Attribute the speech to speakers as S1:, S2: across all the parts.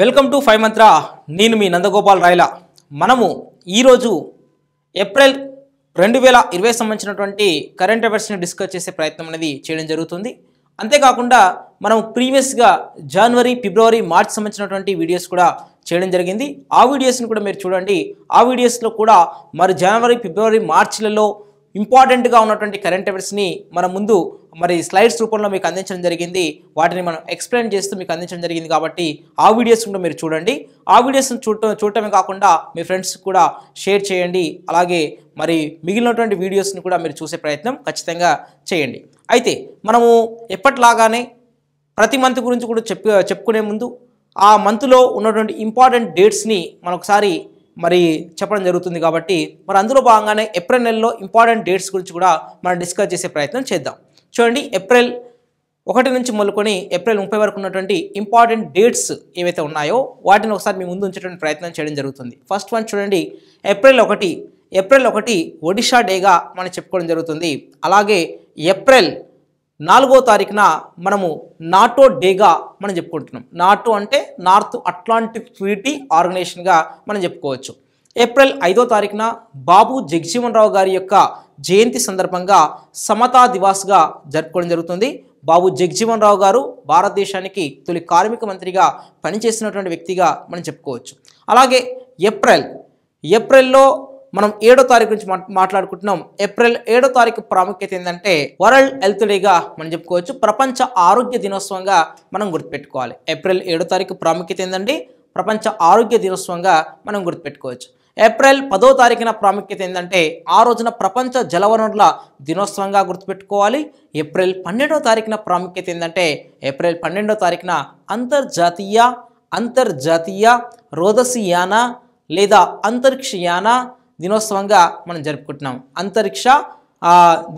S1: welcome to five మంత్ర నేను మీ నందగోపాల్ రాయల మనము ఈరోజు ఏప్రిల్ రెండు వేల ఇరవై సంబంధించినటువంటి కరెంట్ అఫైర్స్ని డిస్కస్ చేసే ప్రయత్నం అనేది చేయడం జరుగుతుంది అంతేకాకుండా మనం ప్రీవియస్గా జనవరి ఫిబ్రవరి మార్చ్ సంబంధించినటువంటి వీడియోస్ కూడా చేయడం జరిగింది ఆ వీడియోస్ని కూడా మీరు చూడండి ఆ వీడియోస్లో కూడా మరి జనవరి ఫిబ్రవరి మార్చ్లలో ఇంపార్టెంట్గా ఉన్నటువంటి కరెంట్ అఫేర్స్ని మన ముందు మరి స్లైడ్స్ రూపంలో మీకు అందించడం జరిగింది వాటిని మనం ఎక్స్ప్లెయిన్ చేస్తూ మీకు అందించడం జరిగింది కాబట్టి ఆ వీడియోస్ కూడా మీరు చూడండి ఆ వీడియోస్ని చూడటం చూడటమే కాకుండా మీ ఫ్రెండ్స్ కూడా షేర్ చేయండి అలాగే మరి మిగిలినటువంటి వీడియోస్ని కూడా మీరు చూసే ప్రయత్నం ఖచ్చితంగా చేయండి అయితే మనము ఎప్పట్లాగానే ప్రతి మంత్ గురించి కూడా చెప్పు చెప్పుకునే ముందు ఆ మంత్లో ఉన్నటువంటి ఇంపార్టెంట్ డేట్స్ని మనొకసారి మరి చెప్పడం జరుగుతుంది కాబట్టి మరి అందులో భాగంగానే ఏప్రిల్ నెలలో ఇంపార్టెంట్ డేట్స్ గురించి కూడా మనం డిస్కస్ చేసే ప్రయత్నం చేద్దాం చూడండి ఏప్రిల్ ఒకటి నుంచి మొదలుకొని ఏప్రిల్ ముప్పై వరకు ఉన్నటువంటి ఇంపార్టెంట్ డేట్స్ ఏవైతే ఉన్నాయో వాటిని ఒకసారి మీ ముందు ఉంచేటువంటి ప్రయత్నం చేయడం జరుగుతుంది ఫస్ట్ వన్ చూడండి ఏప్రిల్ ఒకటి ఏప్రిల్ ఒకటి ఒడిషా డేగా మనం చెప్పుకోవడం జరుగుతుంది అలాగే ఏప్రిల్ నాలుగో తారీఖున మనము నాటో డేగా మనం చెప్పుకుంటున్నాం నాటో అంటే నార్త్ అట్లాంటిక్ ట్రీటీ ఆర్గనైజేషన్గా మనం చెప్పుకోవచ్చు ఏప్రిల్ ఐదో తారీఖున బాబు జగజీవన్ రావు గారి యొక్క జయంతి సందర్భంగా సమతా దివాస్గా జరుపుకోవడం జరుగుతుంది బాబు జగజీవన్ రావు గారు భారతదేశానికి తొలి కార్మిక మంత్రిగా పనిచేసినటువంటి వ్యక్తిగా మనం చెప్పుకోవచ్చు అలాగే ఏప్రిల్ ఏప్రిల్లో మనం ఏడో తారీఖు నుంచి మాట్లాడుకుంటున్నాం ఏప్రిల్ ఏడో తారీఖు ప్రాముఖ్యత ఏంటంటే వరల్డ్ హెల్త్ డేగా మనం చెప్పుకోవచ్చు ప్రపంచ ఆరోగ్య దినోత్సవంగా మనం గుర్తుపెట్టుకోవాలి ఏప్రిల్ ఏడో తారీఖు ప్రాముఖ్యత ఏంటండి ప్రపంచ ఆరోగ్య దినోత్సవంగా మనం గుర్తుపెట్టుకోవచ్చు ఏప్రిల్ పదో తారీఖున ప్రాముఖ్యత ఏంటంటే ఆ రోజున ప్రపంచ జలవనరుల దినోత్సవంగా గుర్తుపెట్టుకోవాలి ఏప్రిల్ పన్నెండో తారీఖున ప్రాముఖ్యత ఏంటంటే ఏప్రిల్ పన్నెండో తారీఖున అంతర్జాతీయ అంతర్జాతీయ రోదసియాన లేదా అంతరిక్షయాన దినోత్సవంగా మనం జరుపుకుంటున్నాం అంతరిక్ష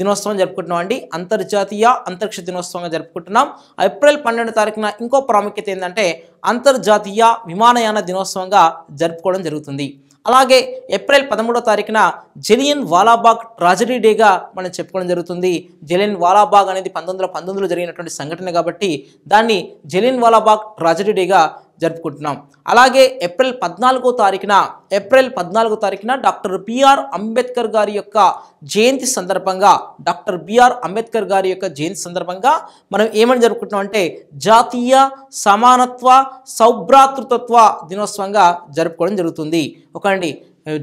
S1: దినోత్సవం జరుపుకుంటున్నాం అండి అంతర్జాతీయ అంతరిక్ష దినోత్సవంగా జరుపుకుంటున్నాం ఏప్రిల్ పన్నెండు తారీఖున ఇంకో ప్రాముఖ్యత ఏంటంటే అంతర్జాతీయ విమానయాన దినోత్సవంగా జరుపుకోవడం జరుగుతుంది అలాగే ఏప్రిల్ పదమూడో తారీఖున జలియన్ వాలాబాగ్ ట్రాజడీ డేగా మనం చెప్పుకోవడం జరుగుతుంది జలియన్ వాలాబాగ్ అనేది పంతొమ్మిది వందల పంతొమ్మిదిలో జరిగినటువంటి సంఘటన కాబట్టి దాన్ని జలియన్ వాలాబాగ్ ట్రాజడీ డేగా జరుపుకుంటున్నాం అలాగే ఏప్రిల్ పద్నాలుగో తారీఖున ఏప్రిల్ పద్నాలుగో తారీఖున డాక్టర్ బిఆర్ అంబేద్కర్ గారి యొక్క జయంతి సందర్భంగా డాక్టర్ బిఆర్ అంబేద్కర్ గారి యొక్క జయంతి సందర్భంగా మనం ఏమని జరుపుకుంటున్నాం అంటే జాతీయ సమానత్వ సౌభ్రాతృతత్వ దినోత్సవంగా జరుపుకోవడం జరుగుతుంది ఒక అండి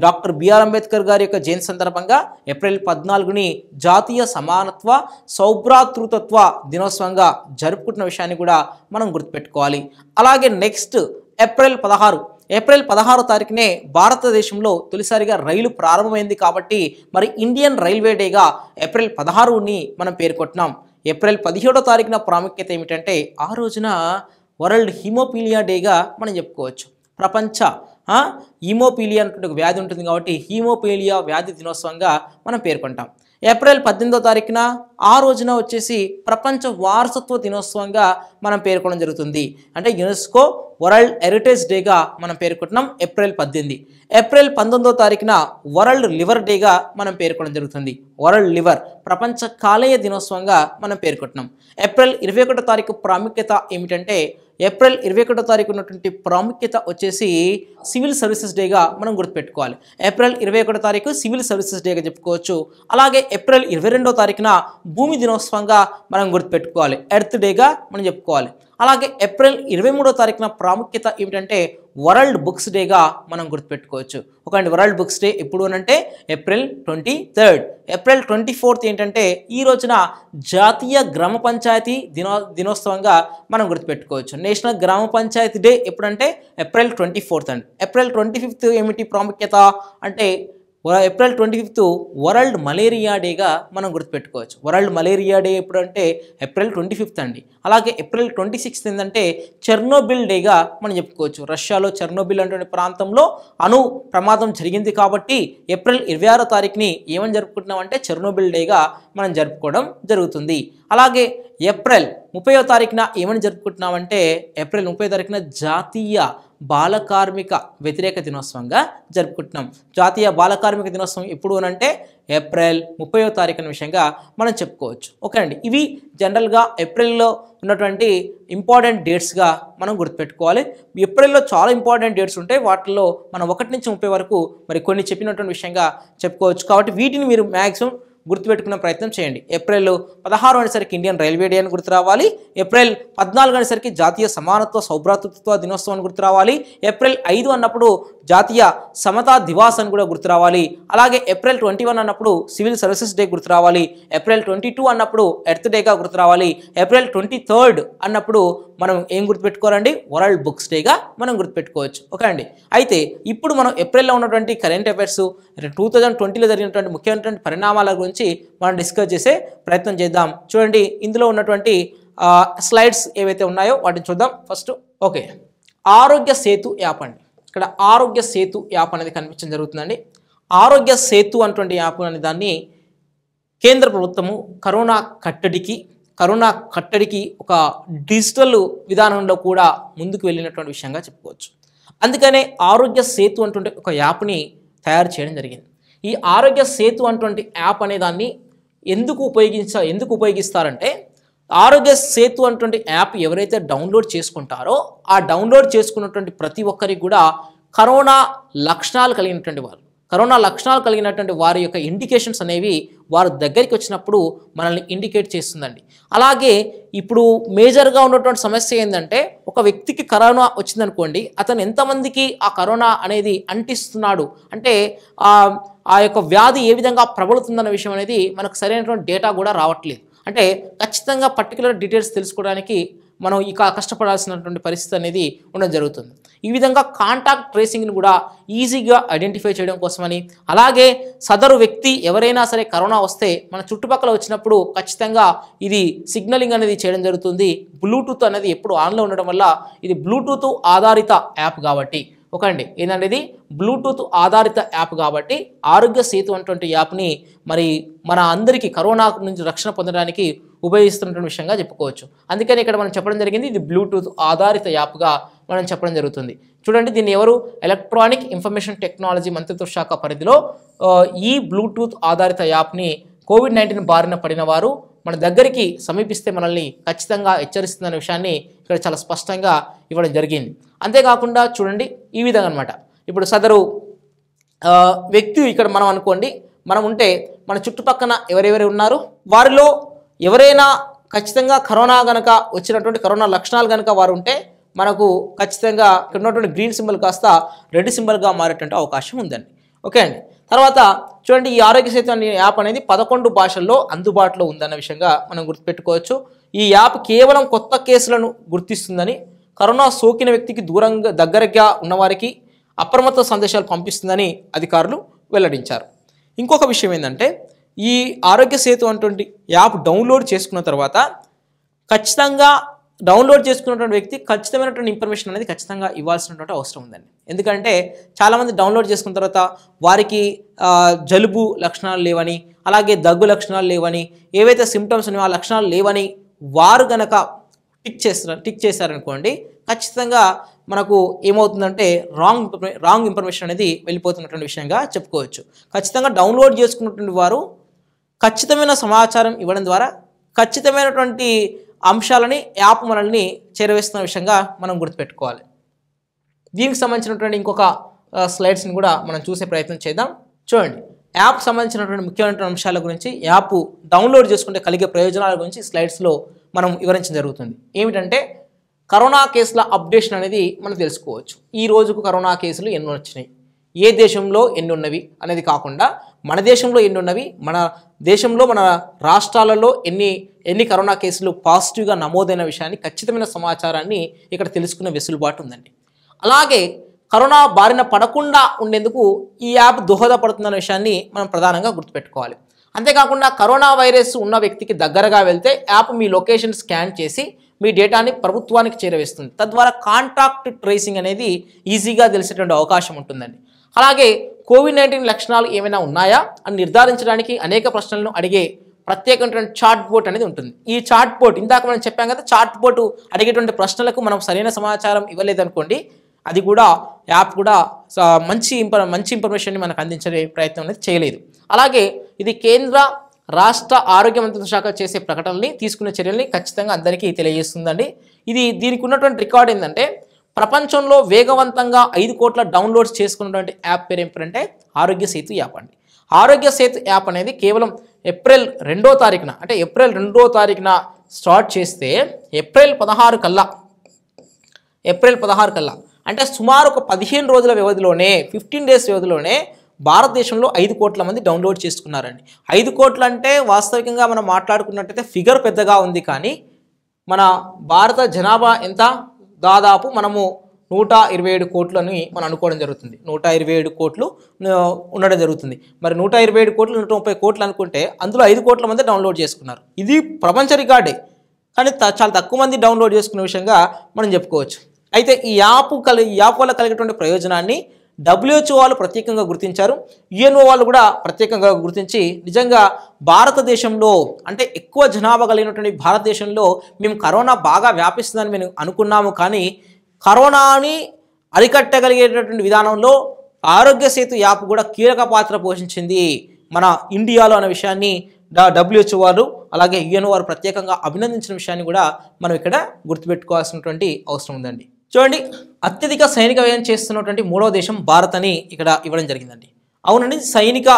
S1: డాక్టర్ బిఆర్ అంబేద్కర్ గారి యొక్క జయంతి సందర్భంగా ఏప్రిల్ పద్నాలుగుని జాతీయ సమానత్వ సౌభ్రాతృతత్వ దినోత్సవంగా జరుపుకుంటున్న విషయాన్ని కూడా మనం గుర్తుపెట్టుకోవాలి అలాగే నెక్స్ట్ ఏప్రిల్ పదహారు ఏప్రిల్ పదహారో తారీఖునే భారతదేశంలో తొలిసారిగా రైలు ప్రారంభమైంది కాబట్టి మరి ఇండియన్ రైల్వే డేగా ఏప్రిల్ పదహారుని మనం పేర్కొంటున్నాం ఏప్రిల్ పదిహేడో తారీఖున ప్రాముఖ్యత ఏమిటంటే ఆ రోజున వరల్డ్ హిమోపీలియా డేగా మనం చెప్పుకోవచ్చు ప్రపంచ హీమోపీలియా అనేటువంటి ఒక వ్యాధి ఉంటుంది కాబట్టి హీమోపీలియా వ్యాధి దినోత్సవంగా మనం పేర్కొంటాం ఏప్రిల్ పద్దెనిమిదో తారీఖున ఆ రోజున వచ్చేసి ప్రపంచ వారసత్వ దినోత్సవంగా మనం పేర్కొనడం జరుగుతుంది అంటే యునెస్కో వరల్డ్ హెరిటేజ్ డేగా మనం పేర్కొంటున్నాం ఏప్రిల్ పద్దెనిమిది ఏప్రిల్ పంతొమ్మిదో తారీఖున వరల్డ్ లివర్ డేగా మనం పేర్కొనడం జరుగుతుంది వరల్డ్ లివర్ ప్రపంచ కాలేయ దినోత్సవంగా మనం పేర్కొంటున్నాం ఏప్రిల్ ఇరవై ఒకటో తారీఖు ప్రాముఖ్యత ఏమిటంటే ఏప్రిల్ ఇరవై ఒకటో తారీఖు ఉన్నటువంటి ప్రాముఖ్యత వచ్చేసి సివిల్ సర్వీసెస్ డేగా మనం గుర్తుపెట్టుకోవాలి ఏప్రిల్ ఇరవై ఒకటో తారీఖు సివిల్ సర్వీసెస్ డేగా చెప్పుకోవచ్చు అలాగే ఏప్రిల్ ఇరవై రెండో తారీఖున భూమి దినోత్సవంగా మనం గుర్తుపెట్టుకోవాలి ఎర్త్ డేగా మనం చెప్పుకోవాలి అలాగే ఏప్రిల్ ఇరవై మూడో తారీఖున ప్రాముఖ్యత ఏమిటంటే వరల్డ్ బుక్స్ డేగా మనం గుర్తుపెట్టుకోవచ్చు ఒక వరల్డ్ బుక్స్ డే ఎప్పుడు అనంటే April twenty third April twenty fourth ఏంటంటే ఈ రోజున జాతీయ గ్రామ పంచాయతీ దినో దినోత్సవంగా మనం గుర్తుపెట్టుకోవచ్చు నేషనల్ గ్రామ పంచాయతీ డే ఎప్పుడంటే ఏప్రిల్ ట్వంటీ ఫోర్త్ అండి ఏప్రిల్ ట్వంటీ ఫిఫ్త్ ఏమిటి ప్రాముఖ్యత అంటే April twenty fifth world malaria డేగా మనం గుర్తుపెట్టుకోవచ్చు వరల్డ్ మలేరియా డే ఎప్పుడు అంటే ఏప్రిల్ ట్వంటీ ఫిఫ్త్ అండి అలాగే ఏప్రిల్ ట్వంటీ సిక్స్త్ ఏంటంటే చెర్నోబిల్ డేగా మనం చెప్పుకోవచ్చు రష్యాలో చెర్నోబిల్ అనే ప్రాంతంలో అణు ప్రమాదం జరిగింది కాబట్టి ఏప్రిల్ ఇరవై ఆరో తారీఖుని ఏమని జరుపుకుంటున్నామంటే చెర్నోబిల్ డేగా మనం జరుపుకోవడం జరుగుతుంది అలాగే ఏప్రిల్ ముప్పయో తారీఖున ఏమని జరుపుకుంటున్నామంటే ఏప్రిల్ ముప్పై తారీఖున జాతీయ బాలకార్మిక వ్యతిరేక దినోత్సవంగా జరుపుకుంటున్నాం జాతీయ బాలకార్మిక దినోత్సవం ఎప్పుడు అనంటే ఏప్రిల్ ముప్పై తారీఖున విషయంగా మనం చెప్పుకోవచ్చు ఓకే అండి ఇవి జనరల్గా ఏప్రిల్లో ఉన్నటువంటి ఇంపార్టెంట్ డేట్స్గా మనం గుర్తుపెట్టుకోవాలి ఏప్రిల్లో చాలా ఇంపార్టెంట్ డేట్స్ ఉంటాయి వాటిల్లో మనం ఒకటి నుంచి ముప్పై వరకు మరి కొన్ని చెప్పినటువంటి విషయంగా చెప్పుకోవచ్చు కాబట్టి వీటిని మీరు మ్యాక్సిమం గుర్తుపెట్టుకునే ప్రయత్నం చేయండి ఏప్రిల్ పదహారు అనేసరికి ఇండియన్ రైల్వే డే అని గుర్తు రావాలి ఏప్రిల్ పద్నాలుగు అనేసరికి జాతీయ సమానత్వ సౌభ్రాతృత్వ దినోత్సవం అని గుర్తు రావాలి ఏప్రిల్ ఐదు అన్నప్పుడు జాతీయ సమతా దివాస్ అని కూడా గుర్తు రావాలి అలాగే ఏప్రిల్ ట్వంటీ వన్ అన్నప్పుడు సివిల్ సర్వీసెస్ డే గుర్తు రావాలి ఏప్రిల్ ట్వంటీ టూ అన్నప్పుడు ఎర్త్ డేగా గుర్తు రావాలి ఏప్రిల్ ట్వంటీ థర్డ్ అన్నప్పుడు మనం ఏం గుర్తుపెట్టుకోవాలండి వరల్డ్ బుక్స్ డేగా మనం గుర్తుపెట్టుకోవచ్చు ఓకే అండి అయితే ఇప్పుడు మనం ఏప్రిల్లో ఉన్నటువంటి కరెంట్ అఫైర్స్ టూ థౌజండ్ ట్వంటీలో జరిగినటువంటి ముఖ్యమైనటువంటి పరిణామాల గురించి గురించి మనం డిస్కస్ చేసే ప్రయత్నం చేద్దాం చూడండి ఇందులో ఉన్నటువంటి స్లైడ్స్ ఏవైతే ఉన్నాయో వాటిని చూద్దాం ఫస్ట్ ఓకే ఆరోగ్య సేతు యాప్ అండి ఇక్కడ ఆరోగ్య సేతు యాప్ అనేది కనిపించడం జరుగుతుందండి ఆరోగ్య సేతు అనేటువంటి యాప్ అనే దాన్ని కేంద్ర ప్రభుత్వము కరోనా కట్టడికి కరోనా కట్టడికి ఒక డిజిటల్ విధానంలో కూడా ముందుకు వెళ్ళినటువంటి విషయంగా చెప్పుకోవచ్చు అందుకనే ఆరోగ్య సేతు అంటుంటే ఒక యాప్ని తయారు చేయడం జరిగింది ఈ ఆరోగ్య సేతు అటువంటి యాప్ అనే దాన్ని ఎందుకు ఉపయోగించ ఎందుకు ఉపయోగిస్తారంటే ఆరోగ్య సేతు అటువంటి యాప్ ఎవరైతే డౌన్లోడ్ చేసుకుంటారో ఆ డౌన్లోడ్ చేసుకున్నటువంటి ప్రతి ఒక్కరికి కూడా కరోనా లక్షణాలు కలిగినటువంటి వారు కరోనా లక్షణాలు కలిగినటువంటి వారి యొక్క ఇండికేషన్స్ అనేవి వారు దగ్గరికి వచ్చినప్పుడు మనల్ని ఇండికేట్ చేస్తుందండి అలాగే ఇప్పుడు మేజర్గా ఉన్నటువంటి సమస్య ఏంటంటే ఒక వ్యక్తికి కరోనా వచ్చిందనుకోండి అతను ఎంతమందికి ఆ కరోనా అనేది అంటిస్తున్నాడు అంటే ఆ యొక్క వ్యాధి ఏ విధంగా ప్రబలుతుందన్న విషయం అనేది మనకు సరైనటువంటి డేటా కూడా రావట్లేదు అంటే ఖచ్చితంగా పర్టికులర్ డీటెయిల్స్ తెలుసుకోవడానికి మనం ఇక కష్టపడాల్సినటువంటి పరిస్థితి అనేది ఉండడం జరుగుతుంది ఈ విధంగా కాంటాక్ట్ ట్రేసింగ్ని కూడా ఈజీగా ఐడెంటిఫై చేయడం కోసమని అలాగే సదరు వ్యక్తి ఎవరైనా సరే కరోనా వస్తే మన చుట్టుపక్కల వచ్చినప్పుడు ఖచ్చితంగా ఇది సిగ్నలింగ్ అనేది చేయడం జరుగుతుంది బ్లూటూత్ అనేది ఎప్పుడు ఆన్లో ఉండడం వల్ల ఇది బ్లూటూత్ ఆధారిత యాప్ కాబట్టి ఒకండి ఏంటంటే ఇది బ్లూటూత్ ఆధారిత యాప్ కాబట్టి ఆరోగ్య సేతు అనేటువంటి యాప్ని మరి మన అందరికీ కరోనా నుంచి రక్షణ పొందడానికి ఉపయోగిస్తున్నటువంటి విషయంగా చెప్పుకోవచ్చు అందుకని ఇక్కడ మనం చెప్పడం జరిగింది ఇది బ్లూటూత్ ఆధారిత యాప్గా మనం చెప్పడం జరుగుతుంది చూడండి దీన్ని ఎవరు ఎలక్ట్రానిక్ ఇన్ఫర్మేషన్ టెక్నాలజీ మంత్రిత్వ శాఖ పరిధిలో ఈ బ్లూటూత్ ఆధారిత యాప్ని కోవిడ్ నైన్టీన్ బారిన పడిన వారు మన దగ్గరికి సమీపిస్తే మనల్ని ఖచ్చితంగా హెచ్చరిస్తుందనే విషయాన్ని ఇక్కడ చాలా స్పష్టంగా ఇవ్వడం జరిగింది అంతేకాకుండా చూడండి ఈ విధంగా అనమాట ఇప్పుడు సదరు వ్యక్తి ఇక్కడ మనం అనుకోండి మనం ఉంటే మన చుట్టుపక్కన ఎవరెవరు ఉన్నారు వారిలో ఎవరైనా ఖచ్చితంగా కరోనా గనక వచ్చినటువంటి కరోనా లక్షణాలు కనుక వారు ఉంటే మనకు ఖచ్చితంగా ఇక్కడ ఉన్నటువంటి గ్రీన్ సింబల్ కాస్త రెడ్ సింబల్గా మారేటువంటి అవకాశం ఉందండి ఓకే అండి తర్వాత చూడండి ఈ ఆరోగ్య సేతు అనే యాప్ అనేది పదకొండు భాషల్లో అందుబాటులో ఉందన్న విషయంగా మనం గుర్తుపెట్టుకోవచ్చు ఈ యాప్ కేవలం కొత్త కేసులను గుర్తిస్తుందని కరోనా సోకిన వ్యక్తికి దూరంగా దగ్గరగా ఉన్నవారికి అప్రమత్త సందేశాలు పంపిస్తుందని అధికారులు వెల్లడించారు ఇంకొక విషయం ఏంటంటే ఈ ఆరోగ్య సేతు అటువంటి యాప్ డౌన్లోడ్ చేసుకున్న తర్వాత ఖచ్చితంగా డౌన్లోడ్ చేసుకున్నటువంటి వ్యక్తి ఖచ్చితమైనటువంటి ఇన్ఫర్మేషన్ అనేది ఖచ్చితంగా ఇవ్వాల్సినటువంటి అవసరం ఉందండి ఎందుకంటే చాలామంది డౌన్లోడ్ చేసుకున్న తర్వాత వారికి జలుబు లక్షణాలు లేవని అలాగే దగ్గు లక్షణాలు లేవని ఏవైతే సిమ్టమ్స్ ఉన్నాయో ఆ లక్షణాలు లేవని వారు గనక టిక్ చేస్తున్నారు టిక్ చేశారనుకోండి ఖచ్చితంగా మనకు ఏమవుతుందంటే రాంగ్ రాంగ్ ఇన్ఫర్మేషన్ అనేది వెళ్ళిపోతున్నటువంటి విషయంగా చెప్పుకోవచ్చు ఖచ్చితంగా డౌన్లోడ్ చేసుకున్నటువంటి వారు ఖచ్చితమైన సమాచారం ఇవ్వడం ద్వారా ఖచ్చితమైనటువంటి అంశాలని యాప్ మనల్ని చేరవేస్తున్న విషయంగా మనం గుర్తుపెట్టుకోవాలి దీనికి సంబంధించినటువంటి ఇంకొక స్లైడ్స్ని కూడా మనం చూసే ప్రయత్నం చేద్దాం చూడండి యాప్ సంబంధించినటువంటి ముఖ్యమైనటువంటి అంశాల గురించి యాప్ డౌన్లోడ్ చేసుకుంటే కలిగే ప్రయోజనాల గురించి స్లైడ్స్లో మనం వివరించడం జరుగుతుంది ఏమిటంటే కరోనా కేసుల అప్డేషన్ అనేది మనం తెలుసుకోవచ్చు ఈ రోజుకు కరోనా కేసులు ఎన్ని వచ్చినాయి ఏ దేశంలో ఎన్ని ఉన్నవి అనేది కాకుండా మన దేశంలో ఎన్ని ఉన్నవి మన దేశంలో మన రాష్ట్రాలలో ఎన్ని ఎన్ని కరోనా కేసులు పాజిటివ్గా నమోదైన విషయాన్ని ఖచ్చితమైన సమాచారాన్ని ఇక్కడ తెలుసుకునే వెసులుబాటు ఉందండి అలాగే కరోనా బారిన పడకుండా ఉండేందుకు ఈ యాప్ దోహదపడుతుందనే విషయాన్ని మనం ప్రధానంగా గుర్తుపెట్టుకోవాలి అంతేకాకుండా కరోనా వైరస్ ఉన్న వ్యక్తికి దగ్గరగా వెళ్తే యాప్ మీ లొకేషన్ స్కాన్ చేసి మీ డేటాని ప్రభుత్వానికి చేరవేస్తుంది తద్వారా కాంటాక్ట్ ట్రేసింగ్ అనేది ఈజీగా తెలిసేటువంటి అవకాశం ఉంటుందండి అలాగే కోవిడ్ నైన్టీన్ లక్షణాలు ఏమైనా ఉన్నాయా అని నిర్ధారించడానికి అనేక ప్రశ్నలను అడిగే ప్రత్యేకమైనటువంటి చాట్ బోర్డ్ అనేది ఉంటుంది ఈ చాట్ బోర్డ్ ఇందాక మనం చెప్పాం కదా చాట్ బోర్డు అడిగేటువంటి ప్రశ్నలకు మనం సరైన సమాచారం ఇవ్వలేదనుకోండి అది కూడా యాప్ కూడా మంచి ఇంప మంచి ఇన్ఫర్మేషన్ని మనకు అందించే ప్రయత్నం అనేది చేయలేదు అలాగే ఇది కేంద్ర రాష్ట్ర ఆరోగ్య మంత్రిత్వ శాఖ చేసే ప్రకటనని తీసుకునే చర్యల్ని ఖచ్చితంగా అందరికీ తెలియజేస్తుందండి ఇది దీనికి ఉన్నటువంటి రికార్డ్ ఏంటంటే ప్రపంచంలో వేగవంతంగా ఐదు కోట్ల డౌన్లోడ్స్ చేసుకున్నటువంటి యాప్ పేరు ఏంటంటే ఆరోగ్య సేతు యాప్ అండి ఆరోగ్య సేతు యాప్ అనేది కేవలం ఏప్రిల్ రెండో తారీఖున అంటే ఏప్రిల్ రెండో తారీఖున స్టార్ట్ చేస్తే ఏప్రిల్ పదహారు కల్లా ఏప్రిల్ పదహారు కల్లా అంటే సుమారు ఒక పదిహేను రోజుల వ్యవధిలోనే ఫిఫ్టీన్ డేస్ వ్యవధిలోనే భారతదేశంలో ఐదు కోట్ల మంది డౌన్లోడ్ చేసుకున్నారండి ఐదు కోట్లు అంటే వాస్తవికంగా మనం మాట్లాడుకున్నట్టయితే ఫిగర్ పెద్దగా ఉంది కానీ మన భారత జనాభా ఎంత దాదాపు మనము నూట ఇరవై ఏడు కోట్లని మనం అనుకోవడం జరుగుతుంది నూట ఇరవై ఏడు కోట్లు ఉండడం జరుగుతుంది మరి నూట ఇరవై ఏడు కోట్లు నూట ముప్పై కోట్లు అనుకుంటే అందులో ఐదు కోట్ల మంది డౌన్లోడ్ చేసుకున్నారు ఇది ప్రపంచ రికార్డే కానీ చాలా తక్కువ మంది డౌన్లోడ్ చేసుకునే విషయంగా మనం చెప్పుకోవచ్చు అయితే ఈ యాప్ కలి యాప్ వల్ల కలిగేటువంటి ప్రయోజనాన్ని డబ్ల్యూహెచ్ఓ వాళ్ళు ప్రత్యేకంగా గుర్తించారు యుఎన్ఓ e వాళ్ళు కూడా ప్రత్యేకంగా గుర్తించి నిజంగా భారతదేశంలో అంటే ఎక్కువ జనాభా కలిగినటువంటి భారతదేశంలో మేము కరోనా బాగా వ్యాపిస్తుందని మేము అనుకున్నాము కానీ కరోనాని అరికట్టగలిగేటటువంటి విధానంలో ఆరోగ్య సేతు యాప్ కూడా కీలక పాత్ర పోషించింది మన ఇండియాలో అనే విషయాన్ని డబ్ల్యూహెచ్ఓ వారు అలాగే యుఎన్ e వారు ప్రత్యేకంగా అభినందించిన విషయాన్ని కూడా మనం ఇక్కడ గుర్తుపెట్టుకోవాల్సినటువంటి అవసరం ఉందండి చూడండి అత్యధిక సైనిక వ్యయం చేస్తున్నటువంటి మూడవ దేశం భారత్ అని ఇక్కడ ఇవ్వడం జరిగిందండి అవునండి సైనిక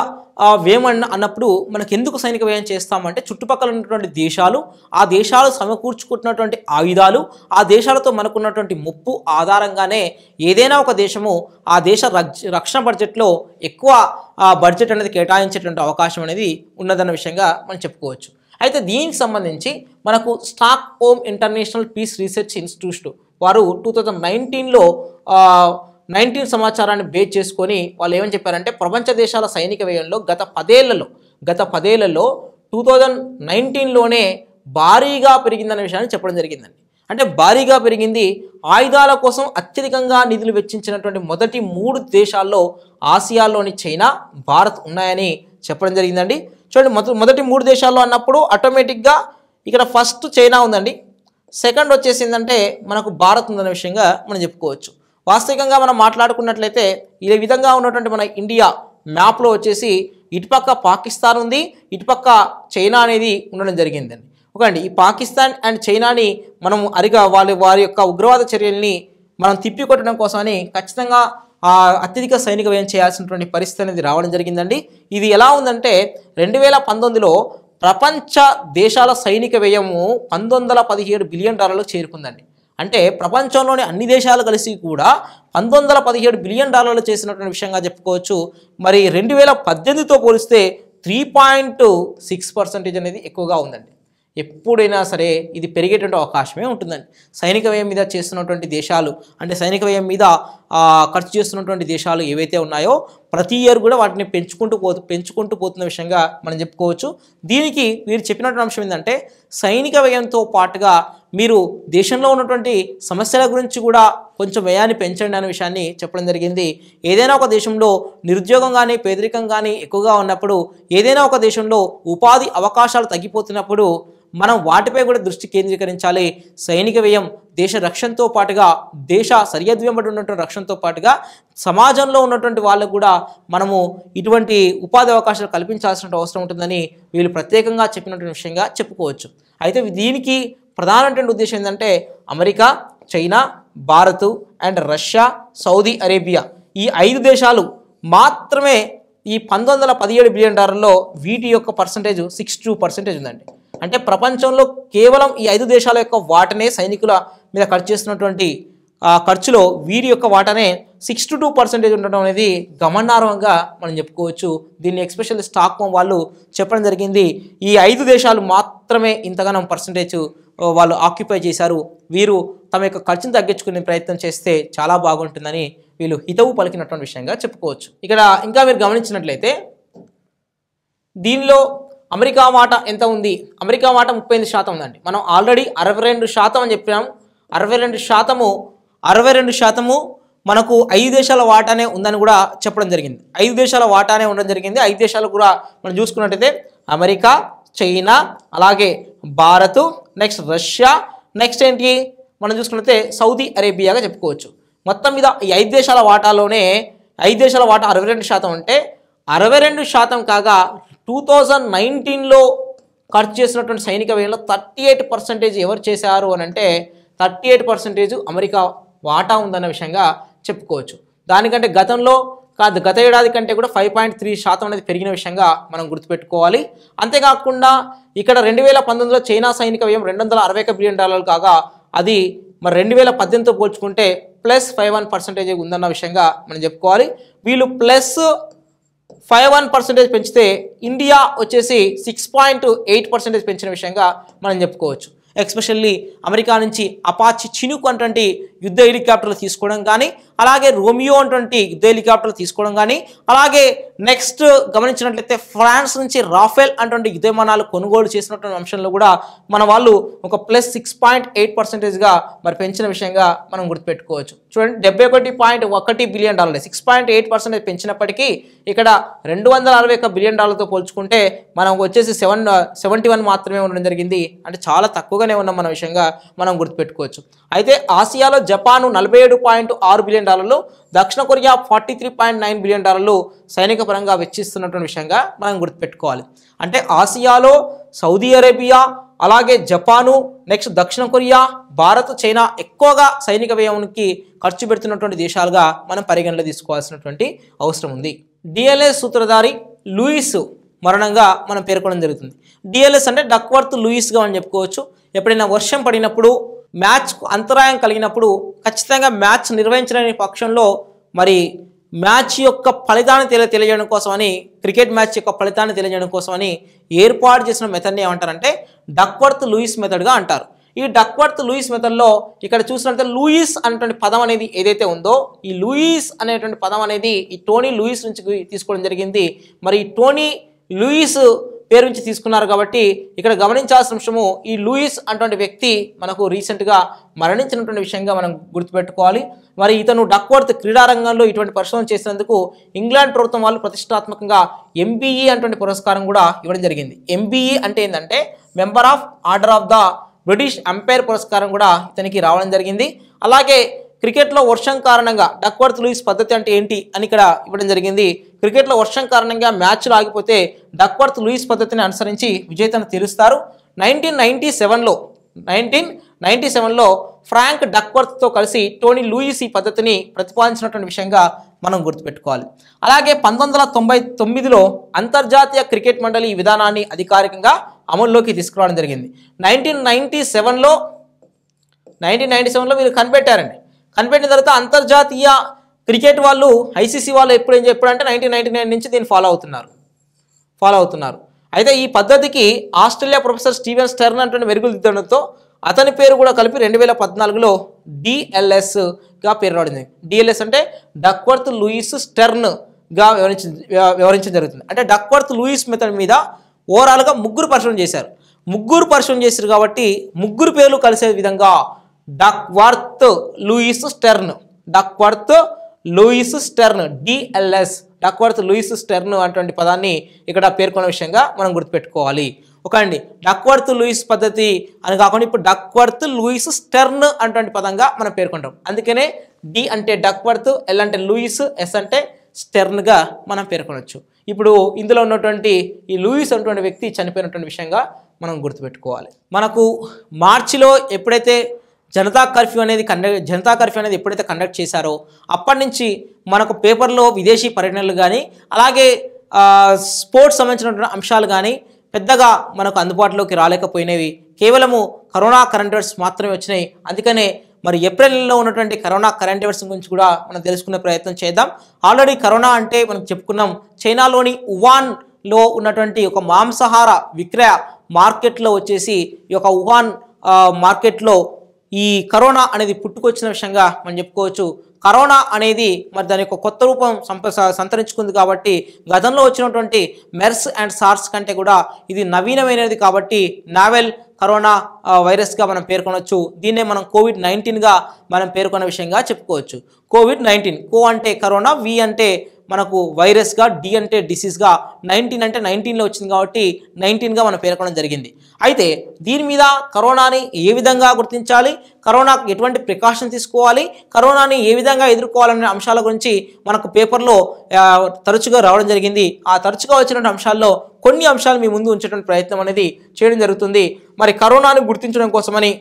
S1: వ్యయం అన్నప్పుడు మనకు ఎందుకు సైనిక వ్యయం చేస్తామంటే చుట్టుపక్కల ఉన్నటువంటి దేశాలు ఆ దేశాలు సమకూర్చుకుంటున్నటువంటి ఆయుధాలు ఆ దేశాలతో మనకున్నటువంటి ముప్పు ఆధారంగానే ఏదైనా ఒక దేశము ఆ దేశ రక్షణ బడ్జెట్లో ఎక్కువ బడ్జెట్ అనేది కేటాయించేటువంటి అవకాశం అనేది ఉన్నదన్న విషయంగా మనం చెప్పుకోవచ్చు అయితే దీనికి సంబంధించి మనకు Stockholm international peace research institute వారు టూ థౌజండ్ నైన్టీన్లో నైన్టీన్ సమాచారాన్ని బేస్ చేసుకొని వాళ్ళు ఏమని చెప్పారంటే ప్రపంచ దేశాల సైనిక వ్యయంలో గత పదేళ్లలో గత పదేళ్లలో టూ థౌజండ్ నైన్టీన్లోనే భారీగా పెరిగిందనే విషయాన్ని చెప్పడం జరిగిందండి అంటే భారీగా పెరిగింది ఆయుధాల కోసం అత్యధికంగా నిధులు వెచ్చించినటువంటి మొదటి మూడు దేశాల్లో ఆసియాలోని చైనా భారత్ ఉన్నాయని చెప్పడం జరిగిందండి చూడండి మొదటి మూడు దేశాల్లో అన్నప్పుడు ఆటోమేటిక్గా ఇక్కడ ఫస్ట్ చైనా ఉందండి సెకండ్ వచ్చేసిందంటే మనకు భారత్ ఉందనే విషయంగా మనం చెప్పుకోవచ్చు వాస్తవికంగా మనం మాట్లాడుకున్నట్లయితే ఈ విధంగా ఉన్నటువంటి మన ఇండియా మ్యాప్లో వచ్చేసి ఇటుపక్క పాకిస్తాన్ ఉంది ఇటుపక్క చైనా అనేది ఉండడం జరిగిందండి అండి ఈ పాకిస్తాన్ అండ్ చైనాని మనం అరిగా వాళ్ళ వారి యొక్క ఉగ్రవాద చర్యల్ని మనం తిప్పికొట్టడం కోసమని ఖచ్చితంగా అత్యధిక సైనిక వ్యయం చేయాల్సినటువంటి పరిస్థితి అనేది రావడం జరిగిందండి ఇది ఎలా ఉందంటే రెండు వేల పంతొమ్మిదిలో ప్రపంచ దేశాల సైనిక వ్యయము పంతొమ్మిది వందల పదిహేడు బిలియన్ డాలర్లకు చేరుకుందండి అంటే ప్రపంచంలోని అన్ని దేశాలు కలిసి కూడా పంతొమ్మిది పదిహేడు బిలియన్ డాలర్లు చేసినటువంటి విషయంగా చెప్పుకోవచ్చు మరి రెండు వేల పద్దెనిమిదితో పోలిస్తే త్రీ పాయింట్ సిక్స్ పర్సెంటేజ్ అనేది ఎక్కువగా ఉందండి ఎప్పుడైనా సరే ఇది పెరిగేటువంటి అవకాశమే ఉంటుందండి సైనిక వ్యయం మీద చేస్తున్నటువంటి దేశాలు అంటే సైనిక వ్యయం మీద ఖర్చు చేస్తున్నటువంటి దేశాలు ఏవైతే ఉన్నాయో ప్రతి ఇయర్ కూడా వాటిని పెంచుకుంటూ పో పెంచుకుంటూ పోతున్న విషయంగా మనం చెప్పుకోవచ్చు దీనికి వీరు చెప్పినటువంటి అంశం ఏంటంటే సైనిక వ్యయంతో పాటుగా మీరు దేశంలో ఉన్నటువంటి సమస్యల గురించి కూడా కొంచెం వ్యయాన్ని పెంచండి అనే విషయాన్ని చెప్పడం జరిగింది ఏదైనా ఒక దేశంలో నిరుద్యోగం కానీ పేదరికం కానీ ఎక్కువగా ఉన్నప్పుడు ఏదైనా ఒక దేశంలో ఉపాధి అవకాశాలు తగ్గిపోతున్నప్పుడు మనం వాటిపై కూడా దృష్టి కేంద్రీకరించాలి సైనిక వ్యయం దేశ రక్షణతో పాటుగా దేశ సరిహద్దు వెంబడి ఉన్నటువంటి రక్షణతో పాటుగా సమాజంలో ఉన్నటువంటి వాళ్ళకు కూడా మనము ఇటువంటి ఉపాధి అవకాశాలు కల్పించాల్సిన అవసరం ఉంటుందని వీళ్ళు ప్రత్యేకంగా చెప్పినటువంటి విషయంగా చెప్పుకోవచ్చు అయితే దీనికి ప్రధానమైన ఉద్దేశం ఏంటంటే America China Bharat and Russia Saudi Arabia ఈ ఐదు దేశాలు మాత్రమే ఈ పంతొమ్మిది వందల పదిహేడు బిలియన్ డాలర్లో వీటి యొక్క పర్సంటేజ్ సిక్స్ టూ పర్సెంటేజ్ ఉందండి అంటే ప్రపంచంలో కేవలం ఈ ఐదు దేశాల యొక్క వాటనే సైనికుల మీద ఖర్చు చేస్తున్నటువంటి ఖర్చులో వీరి యొక్క వాటానే టు టూ పర్సెంటేజ్ ఉండడం అనేది గమనార్హంగా మనం చెప్పుకోవచ్చు దీన్ని ఎక్స్పెషల్లీ హోమ్ వాళ్ళు చెప్పడం జరిగింది ఈ ఐదు దేశాలు మాత్రమే ఇంతగానం పర్సంటేజ్ వాళ్ళు ఆక్యుపై చేశారు వీరు తమ యొక్క ఖర్చును తగ్గించుకునే ప్రయత్నం చేస్తే చాలా బాగుంటుందని వీళ్ళు హితవు పలికినటువంటి విషయంగా చెప్పుకోవచ్చు ఇక్కడ ఇంకా మీరు గమనించినట్లయితే దీనిలో అమెరికా వాటా ఎంత ఉంది అమెరికా వాటా ముప్పై శాతం ఉందండి మనం ఆల్రెడీ అరవై రెండు శాతం అని చెప్పాము అరవై రెండు శాతము అరవై రెండు శాతము మనకు ఐదు దేశాల వాటానే ఉందని కూడా చెప్పడం జరిగింది ఐదు దేశాల వాటానే ఉండడం జరిగింది ఐదు దేశాలు కూడా మనం చూసుకున్నట్టయితే అమెరికా చైనా అలాగే భారత్ నెక్స్ట్ రష్యా నెక్స్ట్ ఏంటి మనం చూసుకున్నట్టే సౌదీ అరేబియాగా చెప్పుకోవచ్చు మొత్తం మీద ఈ ఐదు దేశాల వాటాలోనే ఐదు దేశాల వాటా అరవై రెండు శాతం అంటే అరవై రెండు శాతం కాగా టూ థౌజండ్ నైన్టీన్లో ఖర్చు చేసినటువంటి సైనిక వ్యయంలో థర్టీ ఎయిట్ పర్సెంటేజ్ ఎవరు చేశారు అని అంటే థర్టీ ఎయిట్ పర్సెంటేజ్ అమెరికా వాటా ఉందన్న విషయంగా చెప్పుకోవచ్చు దానికంటే గతంలో కాదు గత ఏడాది కంటే కూడా ఫైవ్ పాయింట్ త్రీ శాతం అనేది పెరిగిన విషయంగా మనం గుర్తుపెట్టుకోవాలి అంతేకాకుండా ఇక్కడ రెండు వేల పంతొమ్మిదిలో చైనా సైనిక వ్యయం రెండు వందల అరవై ఒక బిలియన్ డాలర్లు కాగా అది మరి రెండు వేల పద్దెనిమిదితో పోల్చుకుంటే ప్లస్ ఫైవ్ వన్ పర్సెంటేజ్ ఉందన్న విషయంగా మనం చెప్పుకోవాలి వీళ్ళు ప్లస్ ఫైవ్ వన్ పర్సెంటేజ్ పెంచితే ఇండియా వచ్చేసి సిక్స్ పాయింట్ ఎయిట్ పర్సెంటేజ్ పెంచిన విషయంగా మనం చెప్పుకోవచ్చు ఎక్స్పెషల్లీ అమెరికా నుంచి అపాచి చినుకు అటువంటి యుద్ధ హెలికాప్టర్లు తీసుకోవడం కానీ అలాగే రోమియో అటువంటి యుద్ధ హెలికాప్టర్లు తీసుకోవడం కానీ అలాగే నెక్స్ట్ గమనించినట్లయితే ఫ్రాన్స్ నుంచి రాఫెల్ అటువంటి యుద్ధ విమానాలు కొనుగోలు చేసినటువంటి అంశంలో కూడా మన వాళ్ళు ఒక ప్లస్ సిక్స్ పాయింట్ ఎయిట్ పర్సెంటేజ్గా మరి పెంచిన విషయంగా మనం గుర్తుపెట్టుకోవచ్చు చూడండి డెబ్బై ఒకటి పాయింట్ ఒకటి billion dollar six point eight percentage పెంచినప్పటికీ ఇక్కడ రెండు వందల అరవై ఒక్క బిలియన్ డాలర్తో పోల్చుకుంటే మనం వచ్చేసి సెవెన్ సెవెంటీ వన్ మాత్రమే ఉండడం జరిగింది అంటే చాలా తక్కువగానే ఉన్న మన విషయంగా మనం గుర్తుపెట్టుకోవచ్చు అయితే ఆసియాలో జపాను నలభై ఏడు పాయింట్ ఆరు బిలియన్ డాలర్లు దక్షిణ Korea forty three point nine billion డాలర్లు సైనిక పరంగా వెచ్చిస్తున్నటువంటి విషయంగా మనం గుర్తుపెట్టుకోవాలి అంటే ఆసియాలో సౌదీ అరేబియా అలాగే జపాను నెక్స్ట్ దక్షిణ కొరియా భారత్ చైనా ఎక్కువగా సైనిక వ్యయానికి ఖర్చు పెడుతున్నటువంటి దేశాలుగా మనం పరిగణనలో తీసుకోవాల్సినటువంటి అవసరం ఉంది డిఎల్ఏ సూత్రధారి లూయిస్ మరణంగా మనం పేర్కొనడం జరుగుతుంది డిఎల్ఎస్ అంటే డక్వర్త్ లూయిస్గా మనం చెప్పుకోవచ్చు ఎప్పుడైనా వర్షం పడినప్పుడు మ్యాచ్కు అంతరాయం కలిగినప్పుడు ఖచ్చితంగా మ్యాచ్ నిర్వహించలేని పక్షంలో మరి మ్యాచ్ యొక్క ఫలితాన్ని తెలియ తెలియజేయడం కోసమని క్రికెట్ మ్యాచ్ యొక్క ఫలితాన్ని తెలియజేయడం కోసమని ఏర్పాటు చేసిన మెథడ్ని ఏమంటారంటే డక్వర్త్ లూయిస్ మెథడ్గా అంటారు ఈ డక్వర్త్ లూయిస్ మెథడ్లో ఇక్కడ చూసినట్లయితే లూయిస్ అనేటువంటి పదం అనేది ఏదైతే ఉందో ఈ లూయిస్ అనేటువంటి పదం అనేది ఈ టోనీ లూయిస్ నుంచి తీసుకోవడం జరిగింది మరి ఈ టోనీ లూయిస్ పేరు నుంచి తీసుకున్నారు కాబట్టి ఇక్కడ గమనించాల్సిన అంశము ఈ లూయిస్ అటువంటి వ్యక్తి మనకు రీసెంట్గా మరణించినటువంటి విషయంగా మనం గుర్తుపెట్టుకోవాలి మరి ఇతను డక్వర్త్ క్రీడారంగంలో ఇటువంటి పరిశోధన చేసినందుకు ఇంగ్లాండ్ ప్రభుత్వం వాళ్ళు ప్రతిష్టాత్మకంగా ఎంబీఈ e అటువంటి పురస్కారం కూడా ఇవ్వడం జరిగింది ఎంబీఈ e అంటే ఏంటంటే member of order of the British empire పురస్కారం కూడా ఇతనికి రావడం జరిగింది అలాగే క్రికెట్లో వర్షం కారణంగా డక్వర్త్ లూయిస్ పద్ధతి అంటే ఏంటి అని ఇక్కడ ఇవ్వడం జరిగింది క్రికెట్లో వర్షం కారణంగా మ్యాచ్లు ఆగిపోతే డక్వర్త్ లూయిస్ పద్ధతిని అనుసరించి విజేతను తీరుస్తారు నైన్టీన్ నైన్టీ సెవెన్లో నైన్టీన్ నైన్టీ సెవెన్లో ఫ్రాంక్ డక్వర్త్తో కలిసి టోనీ లూయిస్ ఈ పద్ధతిని ప్రతిపాదించినటువంటి విషయంగా మనం గుర్తుపెట్టుకోవాలి అలాగే పంతొమ్మిది వందల తొంభై తొమ్మిదిలో అంతర్జాతీయ క్రికెట్ మండలి ఈ విధానాన్ని అధికారికంగా అమల్లోకి తీసుకురావడం జరిగింది నైన్టీన్ నైన్టీ సెవెన్లో నైన్టీన్ నైన్టీ సెవెన్లో మీరు కనిపెట్టారండి కనిపెట్టిన తర్వాత అంతర్జాతీయ క్రికెట్ వాళ్ళు ఐసీసీ వాళ్ళు ఎప్పుడు ఏం అంటే నైన్టీన్ నైన్టీ నైన్ నుంచి దీన్ని ఫాలో అవుతున్నారు ఫాలో అవుతున్నారు అయితే ఈ పద్ధతికి ఆస్ట్రేలియా ప్రొఫెసర్ స్టీవెన్ స్టర్న్ అటువంటి దిద్దడంతో అతని పేరు కూడా కలిపి రెండు వేల పద్నాలుగులో డిఎల్ఎస్గా పేరు రావడింది డిఎల్ఎస్ అంటే డక్వర్త్ లూయిస్ స్టెర్న్గా వివరించి వివరించడం జరుగుతుంది అంటే డక్వర్త్ లూయిస్ మెథడ్ మీద ఓవరాల్గా ముగ్గురు పరిశ్రమ చేశారు ముగ్గురు పరిశ్రమ చేశారు కాబట్టి ముగ్గురు పేర్లు కలిసే విధంగా Duckworth Lewis Stern Duckworth Lewis Stern DLS Duckworth Lewis Stern అటువంటి పదాన్ని ఇక్కడ పేర్కొన్న విషయంగా మనం గుర్తుపెట్టుకోవాలి ఒక అండి డక్వర్త్ లూయిస్ పద్ధతి అని కాకుండా ఇప్పుడు డక్వర్త్ లూయిస్ స్టెర్న్ అటువంటి పదంగా మనం పేర్కొంటాం అందుకనే డి అంటే డక్వర్త్ ఎల్ అంటే లూయిస్ ఎస్ అంటే స్టెర్న్గా మనం పేర్కొనవచ్చు ఇప్పుడు ఇందులో ఉన్నటువంటి ఈ లూయిస్ అనేటువంటి వ్యక్తి చనిపోయినటువంటి విషయంగా మనం గుర్తుపెట్టుకోవాలి మనకు మార్చిలో ఎప్పుడైతే జనతా కర్ఫ్యూ అనేది కండక్ట్ జనతా కర్ఫ్యూ అనేది ఎప్పుడైతే కండక్ట్ చేశారో అప్పటి నుంచి మనకు పేపర్లో విదేశీ పర్యటనలు కానీ అలాగే స్పోర్ట్స్ సంబంధించినటువంటి అంశాలు కానీ పెద్దగా మనకు అందుబాటులోకి రాలేకపోయినవి కేవలము కరోనా కరెంట్ అవర్స్ మాత్రమే వచ్చినాయి అందుకనే మరి ఏప్రిల్లో ఉన్నటువంటి కరోనా కరెంట్ అవర్స్ గురించి కూడా మనం తెలుసుకునే ప్రయత్నం చేద్దాం ఆల్రెడీ కరోనా అంటే మనం చెప్పుకున్నాం చైనాలోని ఉవాన్లో ఉన్నటువంటి ఒక మాంసాహార విక్రయ మార్కెట్లో వచ్చేసి ఈ యొక్క ఉవాన్ మార్కెట్లో ఈ కరోనా అనేది పుట్టుకొచ్చిన విషయంగా మనం చెప్పుకోవచ్చు కరోనా అనేది మరి దాని యొక్క కొత్త రూపం సంప సంతరించుకుంది కాబట్టి గతంలో వచ్చినటువంటి మెర్స్ అండ్ సార్స్ కంటే కూడా ఇది నవీనమైనది కాబట్టి నావెల్ కరోనా వైరస్గా మనం పేర్కొనవచ్చు దీన్నే మనం కోవిడ్ నైన్టీన్గా మనం పేర్కొన్న విషయంగా చెప్పుకోవచ్చు కోవిడ్ నైన్టీన్ కో అంటే కరోనా వి అంటే మనకు వైరస్గా డి అంటే డిసీజ్గా నైన్టీన్ అంటే నైన్టీన్లో వచ్చింది కాబట్టి నైన్టీన్గా మనం పేర్కొనడం జరిగింది అయితే దీని మీద కరోనాని ఏ విధంగా గుర్తించాలి కరోనాకు ఎటువంటి ప్రికాషన్ తీసుకోవాలి కరోనాని ఏ విధంగా ఎదుర్కోవాలనే అంశాల గురించి మనకు పేపర్లో తరచుగా రావడం జరిగింది ఆ తరచుగా వచ్చినటువంటి అంశాల్లో కొన్ని అంశాలు మీ ముందు ఉంచేటువంటి ప్రయత్నం అనేది చేయడం జరుగుతుంది మరి కరోనాను గుర్తించడం కోసమని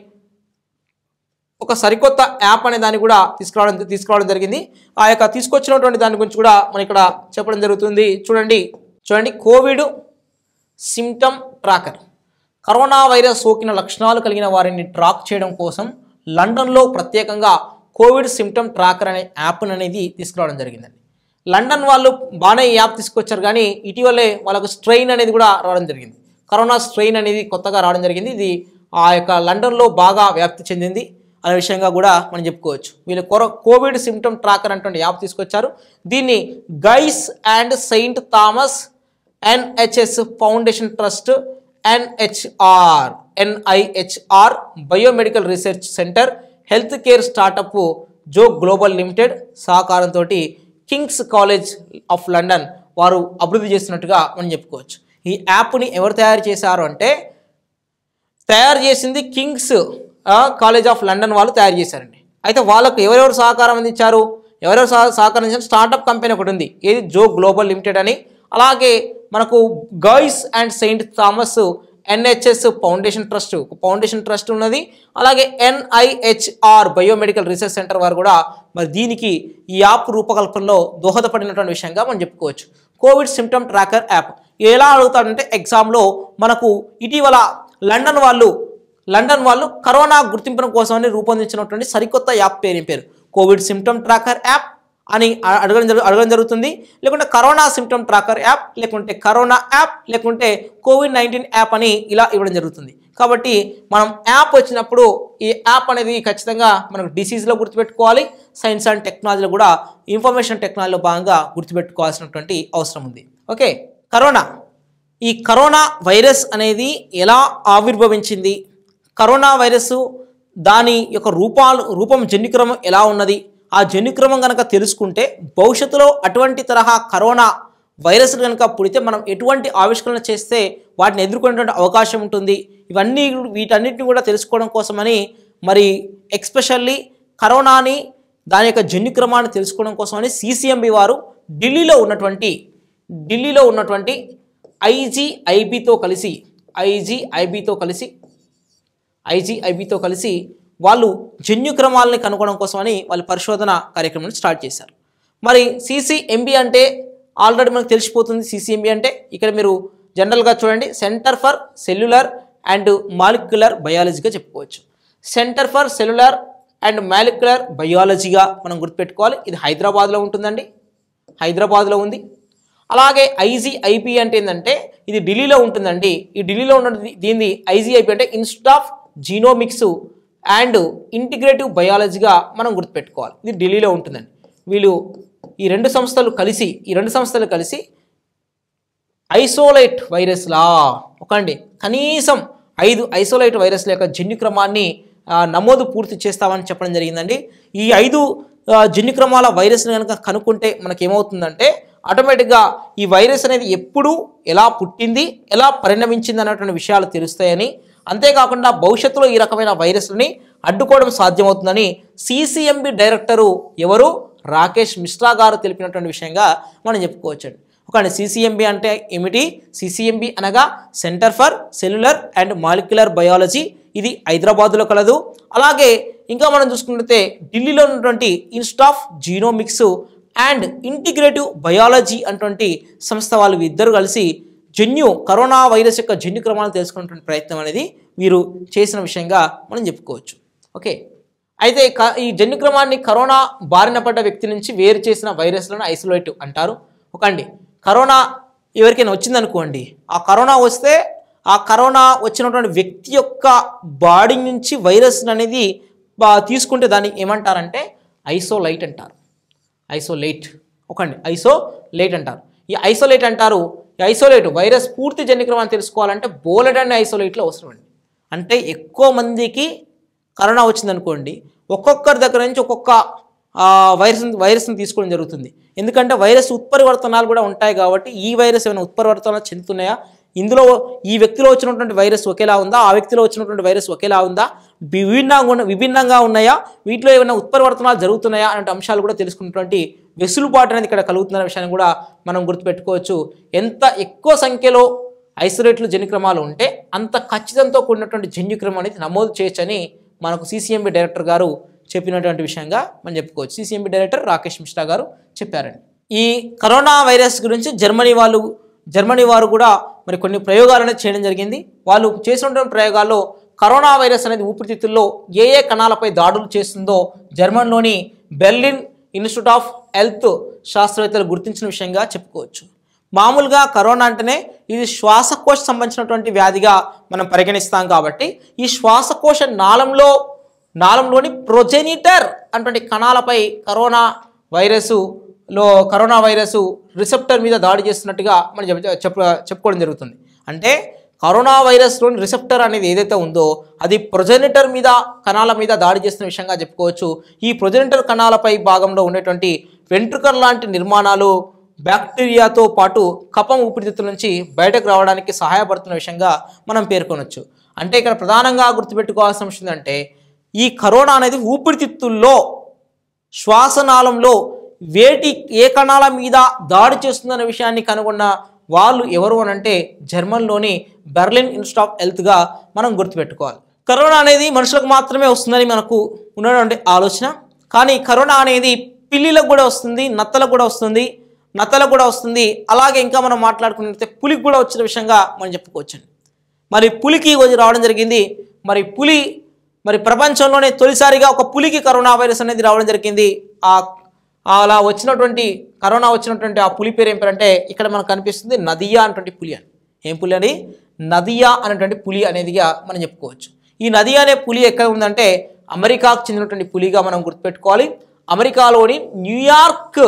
S1: ఒక సరికొత్త యాప్ అనే దాన్ని కూడా తీసుకురావడం తీసుకురావడం జరిగింది ఆ యొక్క తీసుకొచ్చినటువంటి దాని గురించి కూడా మనం ఇక్కడ చెప్పడం జరుగుతుంది చూడండి చూడండి Covid symptom tracker corona virus సోకిన లక్షణాలు కలిగిన వారిని ట్రాక్ చేయడం కోసం లండన్లో ప్రత్యేకంగా కోవిడ్ సిమ్టమ్ ట్రాకర్ అనే యాప్ అనేది తీసుకురావడం జరిగిందండి లండన్ వాళ్ళు బాగానే యాప్ తీసుకొచ్చారు కానీ ఇటీవలే వాళ్ళకు స్ట్రెయిన్ అనేది కూడా రావడం జరిగింది కరోనా స్ట్రెయిన్ అనేది కొత్తగా రావడం జరిగింది ఇది ఆ యొక్క లండన్లో బాగా వ్యాప్తి చెందింది అనే విషయంగా కూడా మనం చెప్పుకోవచ్చు వీళ్ళు కొర కోవిడ్ సిమ్టమ్ ట్రాకర్ అనేటువంటి యాప్ తీసుకొచ్చారు దీన్ని Guy's and Saint Thomas NHS foundation trust NHR NIHR biomedical research centre health care startup ZOE global limited సహకారంతో కింగ్స్ కాలేజ్ ఆఫ్ లండన్ వారు అభివృద్ధి చేస్తున్నట్టుగా మనం చెప్పుకోవచ్చు ఈ యాప్ని ఎవరు తయారు చేశారు అంటే తయారు చేసింది కింగ్స్ కాలేజ్ ఆఫ్ లండన్ వాళ్ళు తయారు చేశారండి అయితే వాళ్ళకు ఎవరెవరు సహకారం అందించారు ఎవరెవరు సహకారం అందించారు స్టార్టప్ కంపెనీ ఒకటి ఉంది ఏది జో గ్లోబల్ లిమిటెడ్ అని అలాగే మనకు girls and Saint Thomas NHS foundation trust foundation trust ఉన్నది అలాగే ఎన్ఐహెచ్ఆర్ బయోమెడికల్ రీసెర్చ్ సెంటర్ వారు కూడా మరి దీనికి ఈ యాప్ రూపకల్పనలో దోహదపడినటువంటి విషయంగా మనం చెప్పుకోవచ్చు కోవిడ్ సిమ్టమ్ ట్రాకర్ యాప్ ఎలా అడుగుతాడంటే ఎగ్జామ్లో మనకు ఇటీవల లండన్ వాళ్ళు లండన్ వాళ్ళు కరోనా గుర్తింపును కోసమని రూపొందించినటువంటి సరికొత్త యాప్ పేరు పేరు కోవిడ్ సిమ్టమ్ ట్రాకర్ యాప్ అని అడగడం జరుగు అడగడం జరుగుతుంది లేకుంటే కరోనా సిమ్టమ్ ట్రాకర్ యాప్ లేకుంటే కరోనా యాప్ లేకుంటే కోవిడ్ నైన్టీన్ యాప్ అని ఇలా ఇవ్వడం జరుగుతుంది కాబట్టి మనం యాప్ వచ్చినప్పుడు ఈ యాప్ అనేది ఖచ్చితంగా మనకు డిసీజ్లో గుర్తుపెట్టుకోవాలి సైన్స్ అండ్ టెక్నాలజీలో కూడా ఇన్ఫర్మేషన్ టెక్నాలజీలో భాగంగా గుర్తుపెట్టుకోవాల్సినటువంటి అవసరం ఉంది ఓకే కరోనా ఈ కరోనా వైరస్ అనేది ఎలా ఆవిర్భవించింది కరోనా వైరస్ దాని యొక్క రూపాలు రూపం జన్యుక్రమం ఎలా ఉన్నది ఆ జన్యుక్రమం కనుక తెలుసుకుంటే భవిష్యత్తులో అటువంటి తరహా కరోనా వైరస్లు కనుక పుడితే మనం ఎటువంటి ఆవిష్కరణ చేస్తే వాటిని ఎదుర్కొనేటువంటి అవకాశం ఉంటుంది ఇవన్నీ వీటన్నిటిని కూడా తెలుసుకోవడం కోసమని మరి ఎక్స్పెషల్లీ కరోనాని దాని యొక్క జన్యుక్రమాన్ని తెలుసుకోవడం కోసమని సిసిఎంబి వారు ఢిల్లీలో ఉన్నటువంటి ఢిల్లీలో ఉన్నటువంటి ఐజీఐబితో కలిసి ఐజీఐబితో కలిసి ఐజీఐబితో కలిసి వాళ్ళు జన్యుక్రమాలని కనుగొనడం కోసమని వాళ్ళు పరిశోధన కార్యక్రమాన్ని స్టార్ట్ చేశారు మరి సిసిఎంబి అంటే ఆల్రెడీ మనకు తెలిసిపోతుంది సిసిఎంబి అంటే ఇక్కడ మీరు జనరల్గా చూడండి centre for cellular and molecular బయాలజీగా చెప్పుకోవచ్చు centre for cellular and molecular బయాలజీగా మనం గుర్తుపెట్టుకోవాలి ఇది హైదరాబాద్లో ఉంటుందండి హైదరాబాద్లో ఉంది అలాగే ఐజీఐపి అంటే ఏంటంటే ఇది ఢిల్లీలో ఉంటుందండి ఈ ఢిల్లీలో ఉన్న దీన్ని ఐజీఐపి అంటే institute of genomics and integrative బయాలజీగా మనం గుర్తుపెట్టుకోవాలి ఇది ఢిల్లీలో ఉంటుందండి వీళ్ళు ఈ రెండు సంస్థలు కలిసి ఈ రెండు సంస్థలు కలిసి ఐసోలైట్ వైరస్లా ఒకండి కనీసం ఐదు ఐసోలైట్ వైరస్ల యొక్క జన్యుక్రమాన్ని నమోదు పూర్తి చేస్తామని చెప్పడం జరిగిందండి ఈ ఐదు జన్యుక్రమాల వైరస్ని కనుక కనుక్కుంటే మనకేమవుతుందంటే ఆటోమేటిక్గా ఈ వైరస్ అనేది ఎప్పుడు ఎలా పుట్టింది ఎలా పరిణమించింది అన్నటువంటి విషయాలు తెలుస్తాయని అంతేకాకుండా భవిష్యత్తులో ఈ రకమైన వైరస్ని అడ్డుకోవడం సాధ్యమవుతుందని సిసిఎంబి డైరెక్టరు ఎవరు రాకేష్ మిశ్రా గారు తెలిపినటువంటి విషయంగా మనం చెప్పుకోవచ్చు ఒక సిసిఎంబి అంటే ఏమిటి సిసిఎంబి అనగా centre for cellular and molecular biology ఇది హైదరాబాదులో కలదు అలాగే ఇంకా మనం చూసుకుంటే ఢిల్లీలో ఉన్నటువంటి institute of genomics and integrative biology అటువంటి సంస్థ వాళ్ళు ఇద్దరు కలిసి జన్యు కరోనా వైరస్ యొక్క జన్యు క్రమాలను తెలుసుకున్నటువంటి ప్రయత్నం అనేది వీరు చేసిన విషయంగా మనం చెప్పుకోవచ్చు ఓకే అయితే ఈ జన్యుక్రమాన్ని కరోనా బారిన పడ్డ వ్యక్తి నుంచి వేరు చేసిన వైరస్లను ఐసోలేట్ అంటారు ఒకండి కరోనా ఎవరికైనా వచ్చిందనుకోండి ఆ కరోనా వస్తే ఆ కరోనా వచ్చినటువంటి వ్యక్తి యొక్క బాడీ నుంచి వైరస్ అనేది తీసుకుంటే దాన్ని ఏమంటారంటే ఐసోలైట్ అంటారు ఐసోలేట్ ఒకండి ఐసోలేట్ అంటారు ఈ ఐసోలేట్ అంటారు ఈ ఐసోలేట్ వైరస్ పూర్తి జన్యుక్రమాన్ని తెలుసుకోవాలంటే బోలెడ్ అనే ఐసోలేట్లో అవసరం అండి అంటే ఎక్కువ మందికి కరోనా వచ్చిందనుకోండి ఒక్కొక్కరి దగ్గర నుంచి ఒక్కొక్క వైరస్ వైరస్ని తీసుకోవడం జరుగుతుంది ఎందుకంటే వైరస్ ఉత్పరివర్తనాలు కూడా ఉంటాయి కాబట్టి ఈ వైరస్ ఏమైనా ఉత్పరివర్తనాలు చెందుతున్నాయా ఇందులో ఈ వ్యక్తిలో వచ్చినటువంటి వైరస్ ఒకేలా ఉందా ఆ వ్యక్తిలో వచ్చినటువంటి వైరస్ ఒకేలా ఉందా విభిన్నంగా విభిన్నంగా ఉన్నాయా వీటిలో ఏమైనా ఉత్పరివర్తనాలు జరుగుతున్నాయా అనే అంశాలు కూడా తెలుసుకున్నటువంటి వెసులుబాటు అనేది ఇక్కడ కలుగుతున్న విషయాన్ని కూడా మనం గుర్తుపెట్టుకోవచ్చు ఎంత ఎక్కువ సంఖ్యలో ఐసోలేట్లు జన్యుక్రమాలు ఉంటే అంత ఖచ్చితంతో కూడినటువంటి జన్యుక్రమం అనేది నమోదు చేయొచ్చని మనకు సీసీఎంబీ డైరెక్టర్ గారు చెప్పినటువంటి విషయంగా మనం చెప్పుకోవచ్చు సీసీఎంబీ డైరెక్టర్ రాకేష్ మిశ్రా గారు చెప్పారండి ఈ కరోనా వైరస్ గురించి జర్మనీ వాళ్ళు జర్మనీ వారు కూడా మరి కొన్ని ప్రయోగాలనే చేయడం జరిగింది వాళ్ళు చేసినటువంటి ప్రయోగాల్లో కరోనా వైరస్ అనేది ఊపిరితిత్తుల్లో ఏ ఏ కణాలపై దాడులు చేస్తుందో జర్మన్లోని బెర్లిన్ ఇన్స్టిట్యూట్ ఆఫ్ హెల్త్ శాస్త్రవేత్తలు గుర్తించిన విషయంగా చెప్పుకోవచ్చు మామూలుగా కరోనా అంటేనే ఇది శ్వాసకోశ సంబంధించినటువంటి వ్యాధిగా మనం పరిగణిస్తాం కాబట్టి ఈ శ్వాసకోశ నాళంలో నాళంలోని ప్రొజెనిటర్ అటువంటి కణాలపై కరోనా వైరస్ లో కరోనా వైరస్ రిసెప్టర్ మీద దాడి చేస్తున్నట్టుగా మనం చెప్ప చెప్పుకోవడం జరుగుతుంది అంటే కరోనా వైరస్లోని రిసెప్టర్ అనేది ఏదైతే ఉందో అది ప్రొజెనిటర్ మీద కణాల మీద దాడి చేస్తున్న విషయంగా చెప్పుకోవచ్చు ఈ ప్రొజెనిటర్ కణాలపై భాగంలో ఉండేటువంటి వెంట్రుకర్ లాంటి నిర్మాణాలు బ్యాక్టీరియాతో పాటు కపం ఊపిరితిత్తుల నుంచి బయటకు రావడానికి సహాయపడుతున్న విషయంగా మనం పేర్కొనవచ్చు అంటే ఇక్కడ ప్రధానంగా గుర్తుపెట్టుకోవాల్సిన విషయం ఏంటంటే ఈ కరోనా అనేది ఊపిరితిత్తుల్లో శ్వాసనాళంలో వేటి ఏ కణాల మీద దాడి చేస్తుందన్న విషయాన్ని కనుగొన్న వాళ్ళు ఎవరు అని అంటే జర్మన్లోని బెర్లిన్ ఇన్స్టిట్యూట్ ఆఫ్ హెల్త్గా మనం గుర్తుపెట్టుకోవాలి కరోనా అనేది మనుషులకు మాత్రమే వస్తుందని మనకు ఉన్నటువంటి ఆలోచన కానీ కరోనా అనేది పిల్లిలకు కూడా వస్తుంది నత్తలకు కూడా వస్తుంది నత్తలకు కూడా వస్తుంది అలాగే ఇంకా మనం మాట్లాడుకున్నట్లయితే పులికి కూడా వచ్చిన విషయంగా మనం చెప్పుకోవచ్చండి మరి పులికి ఈరోజు రావడం జరిగింది మరి పులి మరి ప్రపంచంలోనే తొలిసారిగా ఒక పులికి కరోనా వైరస్ అనేది రావడం జరిగింది ఆ అలా వచ్చినటువంటి కరోనా వచ్చినటువంటి ఆ పులి పేరు ఏం పేరంటే ఇక్కడ మనకు కనిపిస్తుంది నదియా అనేటువంటి పులి అని ఏం పులి అని నదియా అనేటువంటి పులి అనేదిగా మనం చెప్పుకోవచ్చు ఈ నదియా అనే పులి ఎక్కడ ఉందంటే అమెరికాకు చెందినటువంటి పులిగా మనం గుర్తుపెట్టుకోవాలి అమెరికాలోని న్యూయార్క్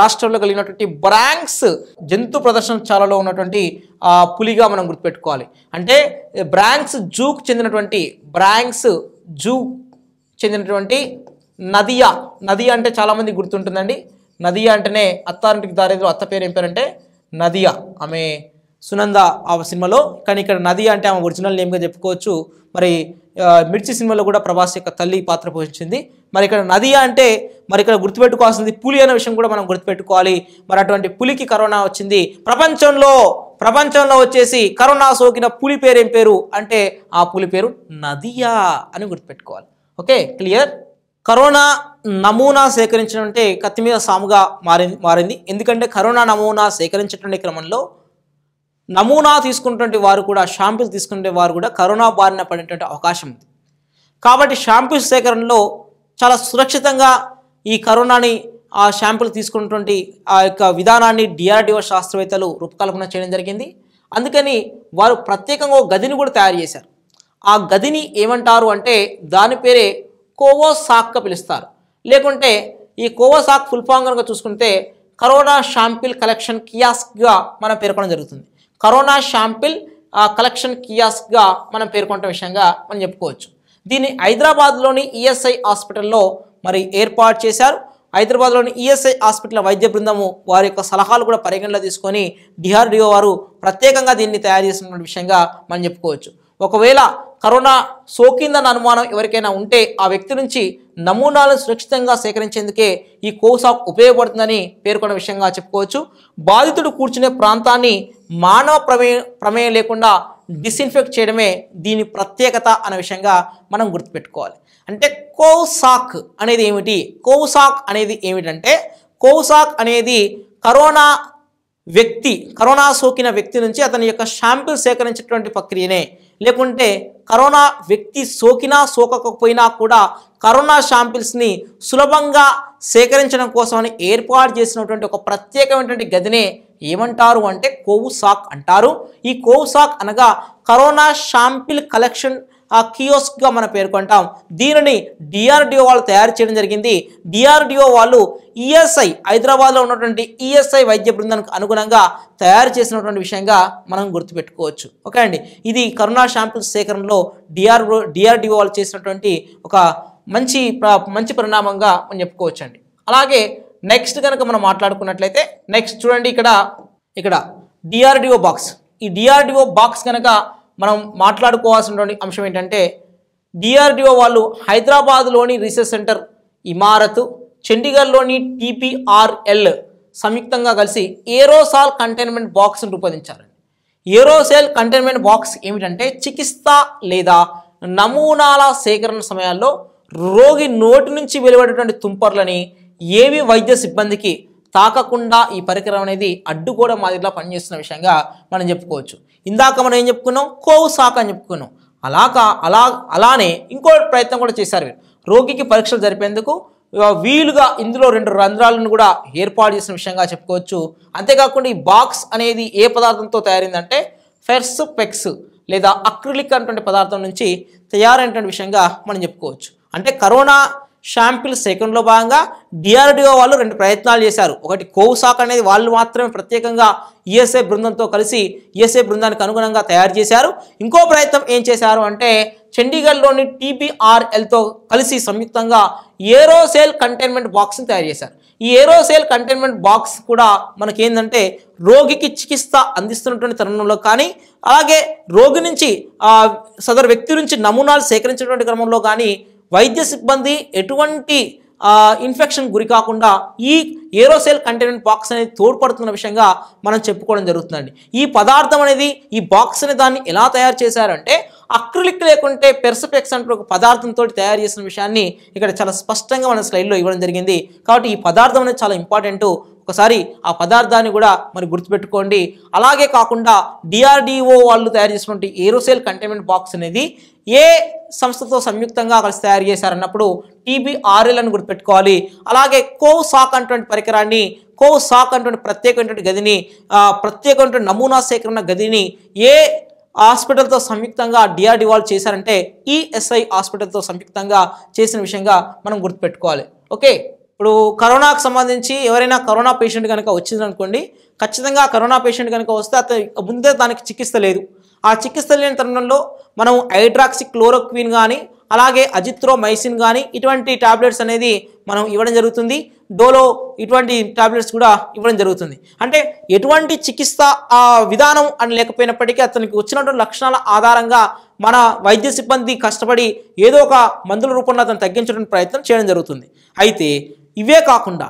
S1: రాష్ట్రంలో కలిగినటువంటి బ్రాంక్స్ జంతు ప్రదర్శనశాలలో ఉన్నటువంటి పులిగా మనం గుర్తుపెట్టుకోవాలి అంటే బ్రాంక్స్ జూకు చెందినటువంటి బ్రాంక్స్ జూ చెందినటువంటి నదియా నదియా అంటే చాలామంది గుర్తుంటుందండి నదియా అంటేనే అత్తారింటికి దారిద్రు అత్త పేరు ఏం పేరంటే నదియా ఆమె సునంద ఆ సినిమాలో కానీ ఇక్కడ నది అంటే ఆమె ఒరిజినల్ నేమ్గా చెప్పుకోవచ్చు మరి మిర్చి సినిమాలో కూడా ప్రభాస్ యొక్క తల్లి పాత్ర పోషించింది మరి ఇక్కడ నది అంటే మరి ఇక్కడ గుర్తుపెట్టుకోవాల్సింది పులి అనే విషయం కూడా మనం గుర్తుపెట్టుకోవాలి మరి అటువంటి పులికి కరోనా వచ్చింది ప్రపంచంలో ప్రపంచంలో వచ్చేసి కరోనా సోకిన పులి పేరు ఏం పేరు అంటే ఆ పులి పేరు నదియా అని గుర్తుపెట్టుకోవాలి ఓకే క్లియర్ కరోనా నమూనా సేకరించడం అంటే కత్తి మీద సాముగా మారింది మారింది ఎందుకంటే కరోనా నమూనా సేకరించేటువంటి క్రమంలో నమూనా తీసుకున్నటువంటి వారు కూడా షాంపిల్స్ తీసుకునే వారు కూడా కరోనా బారిన పడేటువంటి అవకాశం ఉంది కాబట్టి షాంపిల్స్ సేకరణలో చాలా సురక్షితంగా ఈ కరోనాని ఆ షాంపుల్ తీసుకున్నటువంటి ఆ యొక్క విధానాన్ని డిఆర్డిఓ శాస్త్రవేత్తలు రూపకల్పన చేయడం జరిగింది అందుకని వారు ప్రత్యేకంగా గదిని కూడా తయారు చేశారు ఆ గదిని ఏమంటారు అంటే దాని పేరే కోవోసాక్గా పిలుస్తారు లేకుంటే ఈ కోవోసాక్ ఫుల్ఫామ్ కనుక చూసుకుంటే కరోనా షాంపిల్ కలెక్షన్ కియాస్క్గా మనం పేర్కొనడం జరుగుతుంది కరోనా షాంపిల్ కలెక్షన్ కియాస్క్గా మనం పేర్కొంటే విషయంగా మనం చెప్పుకోవచ్చు దీన్ని హైదరాబాద్లోని ఈఎస్ఐ హాస్పిటల్లో మరి ఏర్పాటు చేశారు హైదరాబాద్లోని ఈఎస్ఐ హాస్పిటల్ వైద్య బృందము వారి యొక్క సలహాలు కూడా పరిగణలో తీసుకొని డిఆర్డిఓ వారు ప్రత్యేకంగా దీన్ని తయారు చేసినటువంటి విషయంగా మనం చెప్పుకోవచ్చు ఒకవేళ కరోనా సోకిందన్న అనుమానం ఎవరికైనా ఉంటే ఆ వ్యక్తి నుంచి నమూనాలను సురక్షితంగా సేకరించేందుకే ఈ కోసాక్ ఉపయోగపడుతుందని పేర్కొన్న విషయంగా చెప్పుకోవచ్చు బాధితుడు కూర్చునే ప్రాంతాన్ని మానవ ప్రమే ప్రమేయం లేకుండా డిస్ఇన్ఫెక్ట్ చేయడమే దీని ప్రత్యేకత అనే విషయంగా మనం గుర్తుపెట్టుకోవాలి అంటే కోసాక్ అనేది ఏమిటి కోసాక్ అనేది ఏమిటంటే కోసాక్ అనేది కరోనా వ్యక్తి కరోనా సోకిన వ్యక్తి నుంచి అతని యొక్క షాంపుల్ సేకరించేటువంటి ప్రక్రియనే లేకుంటే కరోనా వ్యక్తి సోకినా సోకకపోయినా కూడా కరోనా షాంపిల్స్ని సులభంగా సేకరించడం కోసమని ఏర్పాటు చేసినటువంటి ఒక ప్రత్యేకమైనటువంటి గదినే ఏమంటారు అంటే కోవు సాక్ అంటారు ఈ కోవు సాక్ అనగా కరోనా షాంపిల్ కలెక్షన్ ఆ కియోస్క్గా మనం పేర్కొంటాం దీనిని డిఆర్డిఓ వాళ్ళు తయారు చేయడం జరిగింది డిఆర్డిఓ వాళ్ళు ఈఎస్ఐ హైదరాబాద్లో ఉన్నటువంటి ఈఎస్ఐ వైద్య బృందానికి అనుగుణంగా తయారు చేసినటువంటి విషయంగా మనం గుర్తుపెట్టుకోవచ్చు ఓకే అండి ఇది కరోనా షాంపిల్ సేకరణలో డిఆర్ డిఆర్డిఓ వాళ్ళు చేసినటువంటి ఒక మంచి మంచి పరిణామంగా మనం చెప్పుకోవచ్చండి అలాగే నెక్స్ట్ కనుక మనం మాట్లాడుకున్నట్లయితే నెక్స్ట్ చూడండి ఇక్కడ ఇక్కడ డిఆర్డిఓ బాక్స్ ఈ డిఆర్డిఓ బాక్స్ కనుక మనం మాట్లాడుకోవాల్సినటువంటి అంశం ఏంటంటే డిఆర్డిఓ వాళ్ళు హైదరాబాద్లోని రీసెర్చ్ సెంటర్ ఇమారత్ చండీగఢ్లోని టీపీఆర్ఎల్ సంయుక్తంగా కలిసి ఏరోసాల్ కంటైన్మెంట్ బాక్స్ను రూపొందించారు ఏరోసేల్ కంటైన్మెంట్ బాక్స్ ఏమిటంటే చికిత్స లేదా నమూనాల సేకరణ సమయాల్లో రోగి నోటి నుంచి వెలువడేటువంటి తుంపర్లని ఏవి వైద్య సిబ్బందికి తాకకుండా ఈ పరికరం అనేది అడ్డుగోడ మాదిరిలా పనిచేస్తున్న విషయంగా మనం చెప్పుకోవచ్చు ఇందాక మనం ఏం చెప్పుకున్నాం కోవు శాఖ అని చెప్పుకున్నాం అలాగా అలా అలానే ఇంకో ప్రయత్నం కూడా చేశారు వీరు రోగికి పరీక్షలు జరిపేందుకు వీలుగా ఇందులో రెండు రంధ్రాలను కూడా ఏర్పాటు చేసిన విషయంగా చెప్పుకోవచ్చు అంతేకాకుండా ఈ బాక్స్ అనేది ఏ పదార్థంతో తయారైందంటే ఫెర్స్ పెక్స్ లేదా అక్రిలిక్ అనేటువంటి పదార్థం నుంచి తయారైనటువంటి విషయంగా మనం చెప్పుకోవచ్చు అంటే కరోనా షాంపిల్ సెకండ్లో భాగంగా డిఆర్డిఓ వాళ్ళు రెండు ప్రయత్నాలు చేశారు ఒకటి కోవుసాక్ అనేది వాళ్ళు మాత్రమే ప్రత్యేకంగా ఈఎస్ఐ బృందంతో కలిసి ఈఎస్ఐ బృందానికి అనుగుణంగా తయారు చేశారు ఇంకో ప్రయత్నం ఏం చేశారు అంటే చండీగఢ్లోని టీబీఆర్ఎల్తో కలిసి సంయుక్తంగా ఏరోసేల్ కంటైన్మెంట్ బాక్స్ని తయారు చేశారు ఈ ఏరోసేల్ కంటైన్మెంట్ బాక్స్ కూడా మనకేందంటే రోగికి చికిత్స అందిస్తున్నటువంటి తరుణంలో కానీ అలాగే రోగి నుంచి సదరు వ్యక్తి నుంచి నమూనాలు సేకరించినటువంటి క్రమంలో కానీ వైద్య సిబ్బంది ఎటువంటి ఇన్ఫెక్షన్ గురి కాకుండా ఈ ఏరోసెల్ కంటైన్మెంట్ బాక్స్ అనేది తోడ్పడుతున్న విషయంగా మనం చెప్పుకోవడం జరుగుతుందండి ఈ పదార్థం అనేది ఈ బాక్స్ని దాన్ని ఎలా తయారు చేశారంటే అక్రిలిక్ లేకుంటే పెర్సపెక్స్ అంటే ఒక పదార్థంతో తయారు చేసిన విషయాన్ని ఇక్కడ చాలా స్పష్టంగా మన స్లైడ్లో ఇవ్వడం జరిగింది కాబట్టి ఈ పదార్థం అనేది చాలా ఇంపార్టెంటు ఒకసారి ఆ పదార్థాన్ని కూడా మరి గుర్తుపెట్టుకోండి అలాగే కాకుండా డిఆర్డిఓ వాళ్ళు తయారు చేసినటువంటి ఏరోసెల్ కంటైన్మెంట్ బాక్స్ అనేది ఏ సంస్థతో సంయుక్తంగా కలిసి తయారు చేశారన్నప్పుడు టీబీఆర్ఎల్ అని గుర్తుపెట్టుకోవాలి అలాగే కోవ్ సాక్ అనేటువంటి పరికరాన్ని కోవ్ సాక్ అనేటువంటి ప్రత్యేకమైనటువంటి గదిని ప్రత్యేకమైనటువంటి నమూనా సేకరణ గదిని ఏ హాస్పిటల్తో సంయుక్తంగా డిఆర్డి చేశారంటే ఈఎస్ఐ హాస్పిటల్తో సంయుక్తంగా చేసిన విషయంగా మనం గుర్తుపెట్టుకోవాలి ఓకే ఇప్పుడు కరోనాకు సంబంధించి ఎవరైనా కరోనా పేషెంట్ కనుక వచ్చిందనుకోండి ఖచ్చితంగా కరోనా పేషెంట్ కనుక వస్తే అతను ముందే దానికి చికిత్స లేదు ఆ చికిత్స లేని తరుణంలో మనం హైడ్రాక్సి క్లోరోక్విన్ కానీ అలాగే అజిత్రోమైసిన్ కానీ ఇటువంటి టాబ్లెట్స్ అనేది మనం ఇవ్వడం జరుగుతుంది డోలో ఇటువంటి ట్యాబ్లెట్స్ కూడా ఇవ్వడం జరుగుతుంది అంటే ఎటువంటి చికిత్స విధానం అని లేకపోయినప్పటికీ అతనికి వచ్చినటువంటి లక్షణాల ఆధారంగా మన వైద్య సిబ్బంది కష్టపడి ఏదో ఒక మందుల రూపంలో అతను తగ్గించడానికి ప్రయత్నం చేయడం జరుగుతుంది అయితే ఇవే కాకుండా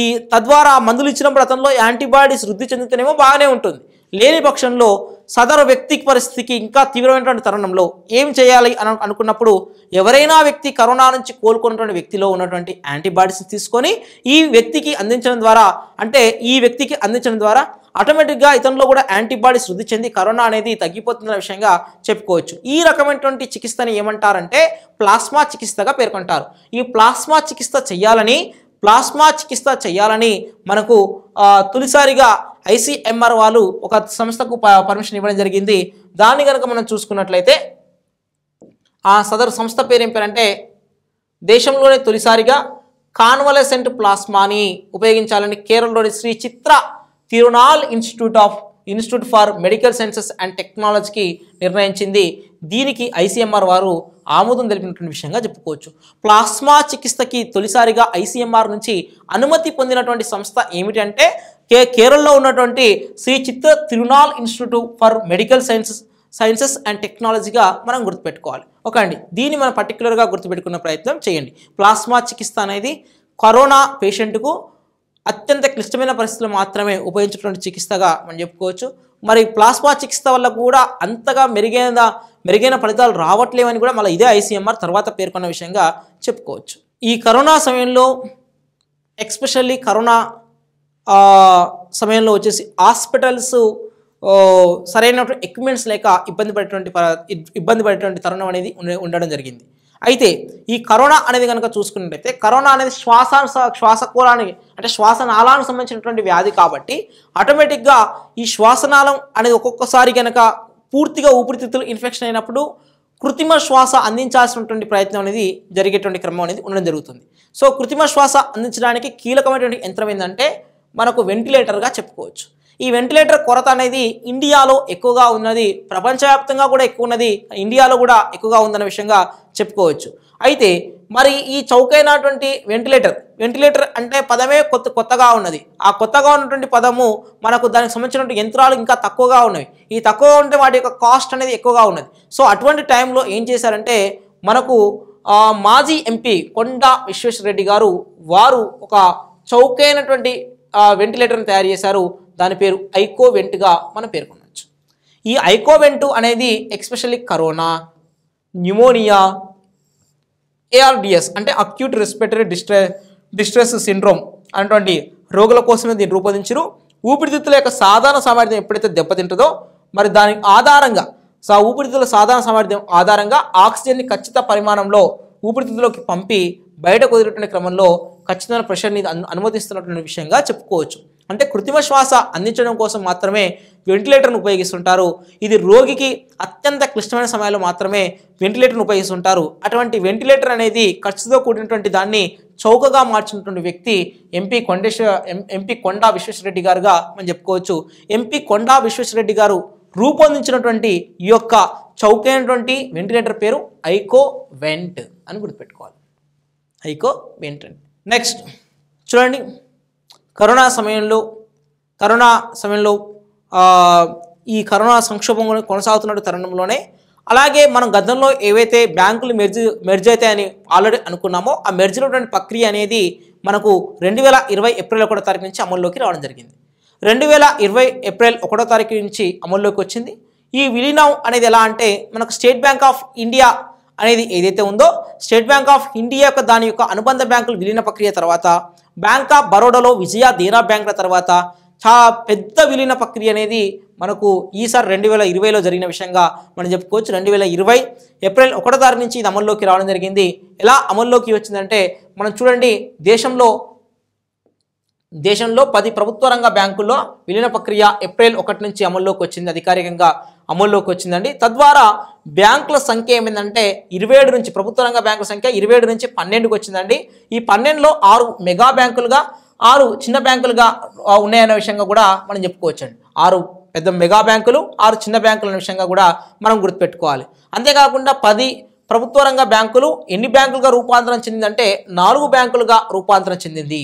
S1: ఈ తద్వారా మందులు ఇచ్చినప్పుడు అతనిలో యాంటీబాడీస్ వృద్ధి చెందితేనేమో బాగానే ఉంటుంది లేని పక్షంలో సదరు వ్యక్తి పరిస్థితికి ఇంకా తీవ్రమైనటువంటి తరుణంలో ఏం చేయాలి అని అనుకున్నప్పుడు ఎవరైనా వ్యక్తి కరోనా నుంచి కోలుకున్నటువంటి వ్యక్తిలో ఉన్నటువంటి యాంటీబాడీస్ని తీసుకొని ఈ వ్యక్తికి అందించడం ద్వారా అంటే ఈ వ్యక్తికి అందించడం ద్వారా ఆటోమేటిక్గా ఇతనిలో కూడా యాంటీబాడీస్ వృద్ధి చెంది కరోనా అనేది తగ్గిపోతుందనే విషయంగా చెప్పుకోవచ్చు ఈ రకమైనటువంటి చికిత్సని ఏమంటారంటే ప్లాస్మా చికిత్సగా పేర్కొంటారు ఈ ప్లాస్మా చికిత్స చేయాలని ప్లాస్మా చికిత్స చేయాలని మనకు తొలిసారిగా ఐసీఎంఆర్ వాళ్ళు ఒక సంస్థకు పర్మిషన్ ఇవ్వడం జరిగింది దాన్ని కనుక మనం చూసుకున్నట్లయితే ఆ సదరు సంస్థ పేరు ఏం పేరంటే దేశంలోనే తొలిసారిగా కాన్వలసెంట్ ప్లాస్మాని ఉపయోగించాలని కేరళలోని Sree Chitra Tirunal institute of institute for medical sciences and టెక్నాలజీకి నిర్ణయించింది దీనికి ఐసీఎంఆర్ వారు ఆమోదం తెలిపినటువంటి విషయంగా చెప్పుకోవచ్చు ప్లాస్మా చికిత్సకి తొలిసారిగా ఐసీఎంఆర్ నుంచి అనుమతి పొందినటువంటి సంస్థ ఏమిటంటే కే కేరళలో ఉన్నటువంటి Sree Chitra Tirunal institute for medical sciences sciences and టెక్నాలజీగా మనం గుర్తుపెట్టుకోవాలి ఓకే అండి దీన్ని మనం పర్టికులర్గా గుర్తుపెట్టుకున్న ప్రయత్నం చేయండి ప్లాస్మా చికిత్స అనేది కరోనా పేషెంట్కు అత్యంత క్లిష్టమైన పరిస్థితులు మాత్రమే ఉపయోగించినటువంటి చికిత్సగా మనం చెప్పుకోవచ్చు మరి ప్లాస్మా చికిత్స వల్ల కూడా అంతగా మెరుగైన మెరుగైన ఫలితాలు రావట్లేవని కూడా మళ్ళీ ఇదే ఐసీఎంఆర్ తర్వాత పేర్కొన్న విషయంగా చెప్పుకోవచ్చు ఈ కరోనా సమయంలో ఎక్స్పెషల్లీ కరోనా ఆ సమయంలో వచ్చేసి హాస్పిటల్స్ సరైన ఎక్విప్మెంట్స్ లేక ఇబ్బంది పడేటువంటి ఇబ్బంది పడేటువంటి తరుణం అనేది ఉండడం జరిగింది అయితే ఈ కరోనా అనేది కనుక చూసుకున్నట్లయితే కరోనా అనేది శ్వాస శ్వాసకూలానికి అంటే శ్వాసనాళానికి సంబంధించినటువంటి వ్యాధి కాబట్టి ఆటోమేటిక్గా ఈ శ్వాసనాళం అనేది ఒక్కొక్కసారి కనుక పూర్తిగా ఊపిరితిత్తులు ఇన్ఫెక్షన్ అయినప్పుడు కృత్రిమ శ్వాస అందించాల్సినటువంటి ప్రయత్నం అనేది జరిగేటువంటి క్రమం అనేది ఉండడం జరుగుతుంది సో కృత్రిమ శ్వాస అందించడానికి కీలకమైనటువంటి యంత్రం ఏంటంటే మనకు వెంటిలేటర్గా చెప్పుకోవచ్చు ఈ వెంటిలేటర్ కొరత అనేది ఇండియాలో ఎక్కువగా ఉన్నది ప్రపంచవ్యాప్తంగా కూడా ఎక్కువ ఉన్నది ఇండియాలో కూడా ఎక్కువగా ఉందన్న విషయంగా చెప్పుకోవచ్చు అయితే మరి ఈ చౌకైనటువంటి వెంటిలేటర్ వెంటిలేటర్ అంటే పదమే కొత్త కొత్తగా ఉన్నది ఆ కొత్తగా ఉన్నటువంటి పదము మనకు దానికి సంబంధించినటువంటి యంత్రాలు ఇంకా తక్కువగా ఉన్నవి ఈ తక్కువగా ఉంటే వాటి యొక్క కాస్ట్ అనేది ఎక్కువగా ఉన్నది సో అటువంటి టైంలో ఏం చేశారంటే మనకు మాజీ ఎంపీ కొండ విశ్వేశ్వర రెడ్డి గారు వారు ఒక చౌకైనటువంటి వెంటిలేటర్ని తయారు చేశారు దాని పేరు ఐకోవెంట్గా మనం పేర్కొనవచ్చు ఈ ఐకోవెంట్ అనేది ఎక్స్పెషల్లీ కరోనా న్యూమోనియా ఏఆర్డిఎస్ అంటే acute respiratory distress distress syndrome అనేటువంటి రోగుల కోసమే దీన్ని రూపొందించరు ఊపిరితిత్తుల యొక్క సాధారణ సామర్థ్యం ఎప్పుడైతే దెబ్బతింటుందో మరి దాని ఆధారంగా సా ఊపిరితిత్తుల సాధారణ సామర్థ్యం ఆధారంగా ఆక్సిజన్ని ఖచ్చిత పరిమాణంలో ఊపిరితిత్తులోకి పంపి బయటకు వదిలేటువంటి క్రమంలో ఖచ్చితమైన ప్రెషర్ని అనుమతిస్తున్నటువంటి విషయంగా చెప్పుకోవచ్చు అంటే కృత్రిమ శ్వాస అందించడం కోసం మాత్రమే వెంటిలేటర్ను ఉపయోగిస్తుంటారు ఇది రోగికి అత్యంత క్లిష్టమైన సమయంలో మాత్రమే వెంటిలేటర్ను ఉపయోగిస్తుంటారు అటువంటి వెంటిలేటర్ అనేది ఖర్చుతో కూడినటువంటి దాన్ని చౌకగా మార్చినటువంటి వ్యక్తి ఎంపీ కొండేశ్వర ఎంపీ కొండా విశ్వేశ్వరరెడ్డి గారుగా మనం చెప్పుకోవచ్చు ఎంపీ కొండా విశ్వేశ్వరరెడ్డి గారు రూపొందించినటువంటి ఈ యొక్క చౌకైనటువంటి వెంటిలేటర్ పేరు ఐకో వెంట్ అని గుర్తుపెట్టుకోవాలి ఐకో వెంట్ నెక్స్ట్ చూడండి కరోనా సమయంలో కరోనా సమయంలో ఈ కరోనా సంక్షోభం కొనసాగుతున్న తరుణంలోనే అలాగే మనం గతంలో ఏవైతే బ్యాంకులు మెర్జ్ మెర్జ్ అవుతాయని ఆల్రెడీ అనుకున్నామో ఆ మెర్జ్లోటువంటి ప్రక్రియ అనేది మనకు రెండు వేల ఇరవై ఏప్రిల్ ఒకటో తారీఖు నుంచి అమల్లోకి రావడం జరిగింది రెండు వేల ఇరవై ఏప్రిల్ ఒకటో తారీఖు నుంచి అమల్లోకి వచ్చింది ఈ విలీనం అనేది ఎలా అంటే మనకు స్టేట్ బ్యాంక్ ఆఫ్ ఇండియా అనేది ఏదైతే ఉందో స్టేట్ బ్యాంక్ ఆఫ్ ఇండియా యొక్క దాని యొక్క అనుబంధ బ్యాంకులు విలీన ప్రక్రియ తర్వాత బ్యాంక్ ఆఫ్ బరోడాలో విజయ దేనా బ్యాంకుల తర్వాత చాలా పెద్ద విలీన ప్రక్రియ అనేది మనకు ఈసారి రెండు వేల ఇరవైలో జరిగిన విషయంగా మనం చెప్పుకోవచ్చు రెండు వేల ఇరవై ఏప్రిల్ ఒకటో తారీఖు నుంచి ఇది అమల్లోకి రావడం జరిగింది ఎలా అమల్లోకి వచ్చిందంటే మనం చూడండి దేశంలో దేశంలో పది ప్రభుత్వ రంగ బ్యాంకుల్లో విలీన ప్రక్రియ ఏప్రిల్ ఒకటి నుంచి అమల్లోకి వచ్చింది అధికారికంగా అమల్లోకి వచ్చిందండి తద్వారా బ్యాంకుల సంఖ్య ఏమైందంటే ఇరవై ఏడు నుంచి ప్రభుత్వ రంగ బ్యాంకుల సంఖ్య ఇరవై ఏడు నుంచి పన్నెండుకి వచ్చిందండి ఈ పన్నెండులో ఆరు మెగా బ్యాంకులుగా ఆరు చిన్న బ్యాంకులుగా ఉన్నాయనే విషయంగా కూడా మనం చెప్పుకోవచ్చండి ఆరు పెద్ద మెగా బ్యాంకులు ఆరు చిన్న బ్యాంకులు అనే విషయంగా కూడా మనం గుర్తుపెట్టుకోవాలి అంతేకాకుండా పది ప్రభుత్వ రంగ బ్యాంకులు ఎన్ని బ్యాంకులుగా రూపాంతరం చెందిందంటే నాలుగు బ్యాంకులుగా రూపాంతరం చెందింది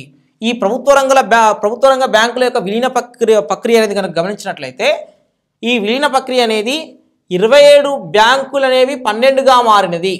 S1: ఈ ప్రభుత్వ బ్యా ప్రభుత్వ రంగ బ్యాంకుల యొక్క విలీన ప్రక్రియ ప్రక్రియ అనేది కనుక గమనించినట్లయితే ఈ విలీన ప్రక్రియ అనేది ఇరవై ఏడు బ్యాంకులు అనేవి పన్నెండుగా మారినది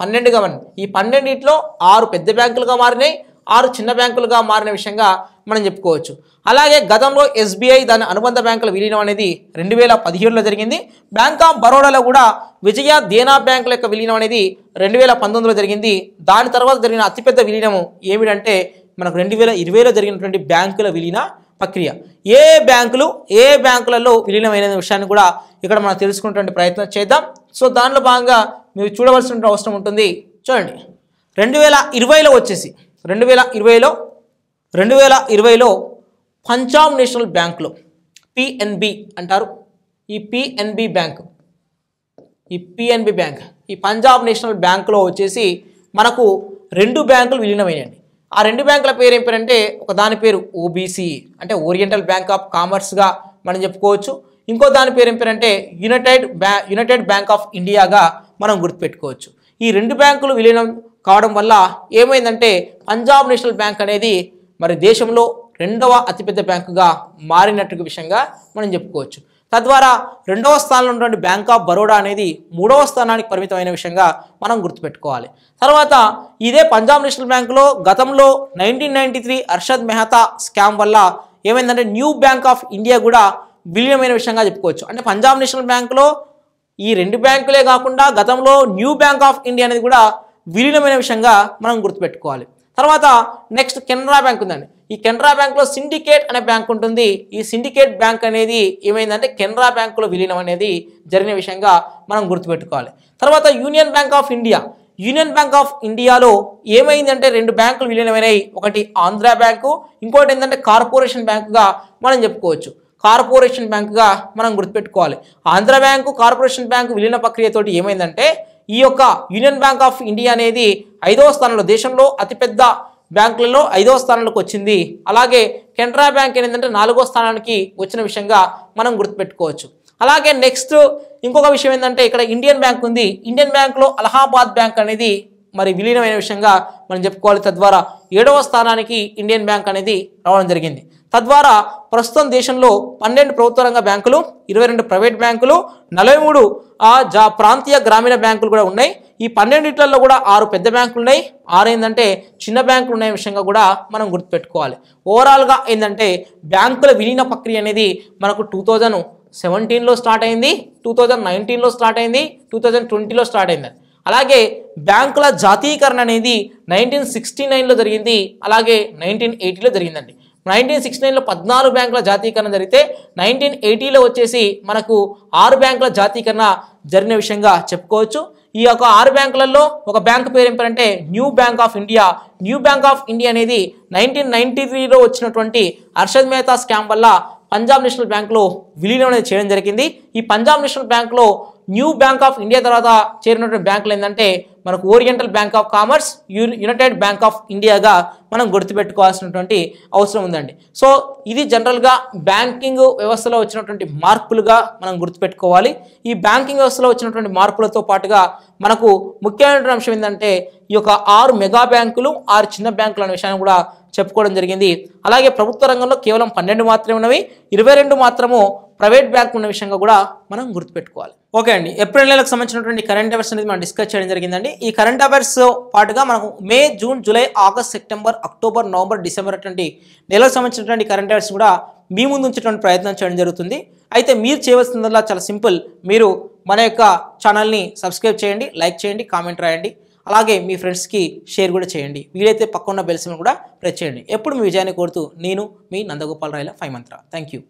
S1: పన్నెండుగా మారింది ఈ పన్నెండిట్లో ఆరు పెద్ద బ్యాంకులుగా మారినాయి ఆరు చిన్న బ్యాంకులుగా మారిన విషయంగా మనం చెప్పుకోవచ్చు అలాగే గతంలో ఎస్బీఐ దాని అనుబంధ బ్యాంకుల విలీనం అనేది రెండు వేల పదిహేడులో జరిగింది బ్యాంక్ ఆఫ్ బరోడాలో కూడా విజయ దేనా బ్యాంకుల యొక్క విలీనం అనేది రెండు వేల పంతొమ్మిదిలో జరిగింది దాని తర్వాత జరిగిన అతిపెద్ద విలీనము ఏమిటంటే మనకు రెండు వేల ఇరవైలో జరిగినటువంటి బ్యాంకుల విలీన ప్రక్రియ ఏ బ్యాంకులు ఏ బ్యాంకులలో విలీనమైన విషయాన్ని కూడా ఇక్కడ మనం తెలుసుకునేటువంటి ప్రయత్నం చేద్దాం సో దానిలో భాగంగా మీరు చూడవలసిన అవసరం ఉంటుంది చూడండి రెండు వేల ఇరవైలో వచ్చేసి రెండు వేల ఇరవైలో రెండు వేల ఇరవైలో పంజాబ్ నేషనల్ బ్యాంకులో పిఎన్బి అంటారు ఈ పిఎన్బి బ్యాంక్ ఈ పిఎన్బి బ్యాంక్ ఈ పంజాబ్ నేషనల్ బ్యాంకులో వచ్చేసి మనకు రెండు బ్యాంకులు విలీనమైనాయండి ఆ రెండు బ్యాంకుల పేరు ఏం పేరు అంటే ఒక దాని పేరు ఓబీసీ అంటే ఓరియంటల్ బ్యాంక్ ఆఫ్ కామర్స్గా మనం చెప్పుకోవచ్చు ఇంకో దాని పేరు ఏం పేరు అంటే యునైటెడ్ బ్యా యునైటెడ్ బ్యాంక్ ఆఫ్ ఇండియాగా మనం గుర్తుపెట్టుకోవచ్చు ఈ రెండు బ్యాంకులు విలీనం కావడం వల్ల ఏమైందంటే పంజాబ్ నేషనల్ బ్యాంక్ అనేది మరి దేశంలో రెండవ అతిపెద్ద బ్యాంకుగా మారినట్టు విషయంగా మనం చెప్పుకోవచ్చు తద్వారా రెండవ స్థానంలో ఉన్నటువంటి బ్యాంక్ ఆఫ్ బరోడా అనేది మూడవ స్థానానికి పరిమితమైన విషయంగా మనం గుర్తుపెట్టుకోవాలి తర్వాత ఇదే పంజాబ్ నేషనల్ బ్యాంకులో గతంలో nineteen ninety three Harshad Mehta scam వల్ల ఏమైందంటే న్యూ బ్యాంక్ ఆఫ్ ఇండియా కూడా విలీనమైన విషయంగా చెప్పుకోవచ్చు అంటే పంజాబ్ నేషనల్ బ్యాంకులో ఈ రెండు బ్యాంకులే కాకుండా గతంలో న్యూ బ్యాంక్ ఆఫ్ ఇండియా అనేది కూడా విలీనమైన విషయంగా మనం గుర్తుపెట్టుకోవాలి తర్వాత నెక్స్ట్ కెనరా బ్యాంక్ ఉందండి ఈ కెనరా బ్యాంక్లో సిండికేట్ అనే బ్యాంక్ ఉంటుంది ఈ సిండికేట్ బ్యాంక్ అనేది ఏమైందంటే కెనరా బ్యాంకులో విలీనం అనేది జరిగిన విషయంగా మనం గుర్తుపెట్టుకోవాలి తర్వాత union bank of India union bank of ఇండియాలో ఏమైందంటే రెండు బ్యాంకులు విలీనమైనవి ఒకటి ఆంధ్ర బ్యాంకు ఇంకోటి ఏంటంటే కార్పొరేషన్ బ్యాంకుగా మనం చెప్పుకోవచ్చు కార్పొరేషన్ బ్యాంకుగా మనం గుర్తుపెట్టుకోవాలి ఆంధ్ర బ్యాంకు కార్పొరేషన్ బ్యాంకు విలీన ప్రక్రియతోటి ఏమైందంటే ఈ యొక్క యూనియన్ బ్యాంక్ ఆఫ్ ఇండియా అనేది ఐదవ స్థానంలో దేశంలో అతిపెద్ద బ్యాంకులలో ఐదవ స్థానంలోకి వచ్చింది అలాగే కెనరా బ్యాంక్ ఏంటంటే నాలుగో స్థానానికి వచ్చిన విషయంగా మనం గుర్తుపెట్టుకోవచ్చు అలాగే నెక్స్ట్ ఇంకొక విషయం ఏంటంటే ఇక్కడ ఇండియన్ బ్యాంక్ ఉంది ఇండియన్ బ్యాంక్లో అలహాబాద్ బ్యాంక్ అనేది మరి విలీనమైన విషయంగా మనం చెప్పుకోవాలి తద్వారా ఏడవ స్థానానికి ఇండియన్ బ్యాంక్ అనేది రావడం జరిగింది తద్వారా ప్రస్తుతం దేశంలో పన్నెండు ప్రభుత్వ రంగ బ్యాంకులు ఇరవై రెండు ప్రైవేట్ బ్యాంకులు నలభై మూడు జా ప్రాంతీయ గ్రామీణ బ్యాంకులు కూడా ఉన్నాయి ఈ పన్నెండిట్లలో కూడా ఆరు పెద్ద బ్యాంకులు ఉన్నాయి ఆరు ఏంటంటే చిన్న బ్యాంకులు ఉన్నాయి విషయంగా కూడా మనం గుర్తుపెట్టుకోవాలి ఓవరాల్గా ఏంటంటే బ్యాంకుల విలీన ప్రక్రియ అనేది మనకు టూ థౌజండ్ సెవెంటీన్లో స్టార్ట్ అయింది టూ థౌజండ్ నైన్టీన్లో స్టార్ట్ అయింది టూ థౌజండ్ ట్వంటీలో స్టార్ట్ అయింది అలాగే బ్యాంకుల జాతీయకరణ అనేది నైన్టీన్ సిక్స్టీ నైన్లో జరిగింది అలాగే నైన్టీన్ ఎయిటీలో జరిగిందండి నైన్టీన్ సిక్స్టీ నైన్లో పద్నాలుగు బ్యాంకుల జాతీకరణ జరిగితే నైన్టీన్ ఎయిటీలో వచ్చేసి మనకు ఆరు బ్యాంకుల జాతీకరణ జరిగిన విషయంగా చెప్పుకోవచ్చు ఈ యొక్క ఆరు బ్యాంకులలో ఒక బ్యాంకు పేరు ఏంటంటే new bank of India new bank of India అనేది నైన్టీన్ నైన్టీ త్రీలో వచ్చినటువంటి హర్షద్ మెహతా స్కామ్ వల్ల పంజాబ్ నేషనల్ బ్యాంక్లో విలీనం అనేది చేయడం జరిగింది ఈ పంజాబ్ నేషనల్ బ్యాంక్లో న్యూ బ్యాంక్ ఆఫ్ ఇండియా తర్వాత చేరినటువంటి బ్యాంకులు ఏంటంటే మనకు oriental bank of commerce united bank of ఇండియాగా మనం గుర్తుపెట్టుకోవాల్సినటువంటి అవసరం ఉందండి సో ఇది జనరల్గా బ్యాంకింగ్ వ్యవస్థలో వచ్చినటువంటి మార్పులుగా మనం గుర్తుపెట్టుకోవాలి ఈ బ్యాంకింగ్ వ్యవస్థలో వచ్చినటువంటి మార్పులతో పాటుగా మనకు ముఖ్యమైనటువంటి అంశం ఏంటంటే ఈ యొక్క ఆరు మెగా బ్యాంకులు ఆరు చిన్న బ్యాంకులు అనే విషయాన్ని కూడా చెప్పుకోవడం జరిగింది అలాగే ప్రభుత్వ రంగంలో కేవలం పన్నెండు మాత్రమే ఉన్నవి ఇరవై రెండు మాత్రము ప్రైవేట్ బ్యాంక్ ఉన్న విషయంగా కూడా మనం గుర్తుపెట్టుకోవాలి ఓకే అండి ఏప్రిల్ నెలకు సంబంధించినటువంటి కరెంట్ అఫైర్స్ అనేది మనం డిస్కస్ చేయడం జరిగిందండి ఈ కరెంట్ అఫైర్స్ పాటుగా మనకు May June July August September October November December అటువంటి నెలకు సంబంధించినటువంటి కరెంట్ అఫైర్స్ కూడా మీ ముందు ఉంచేటువంటి ప్రయత్నం చేయడం జరుగుతుంది అయితే మీరు చేయవలసిందల్లా చాలా సింపుల్ మీరు మన యొక్క ఛానల్ని సబ్స్క్రైబ్ చేయండి లైక్ చేయండి కామెంట్ రాయండి అలాగే మీ ఫ్రెండ్స్కి షేర్ కూడా చేయండి వీలైతే ఉన్న బెల్స్ని కూడా ప్రెస్ చేయండి ఎప్పుడు మీ విజయాన్ని కోరుతూ నేను మీ నందగోపాల్ రాయల మంత్ర థ్యాంక్ యూ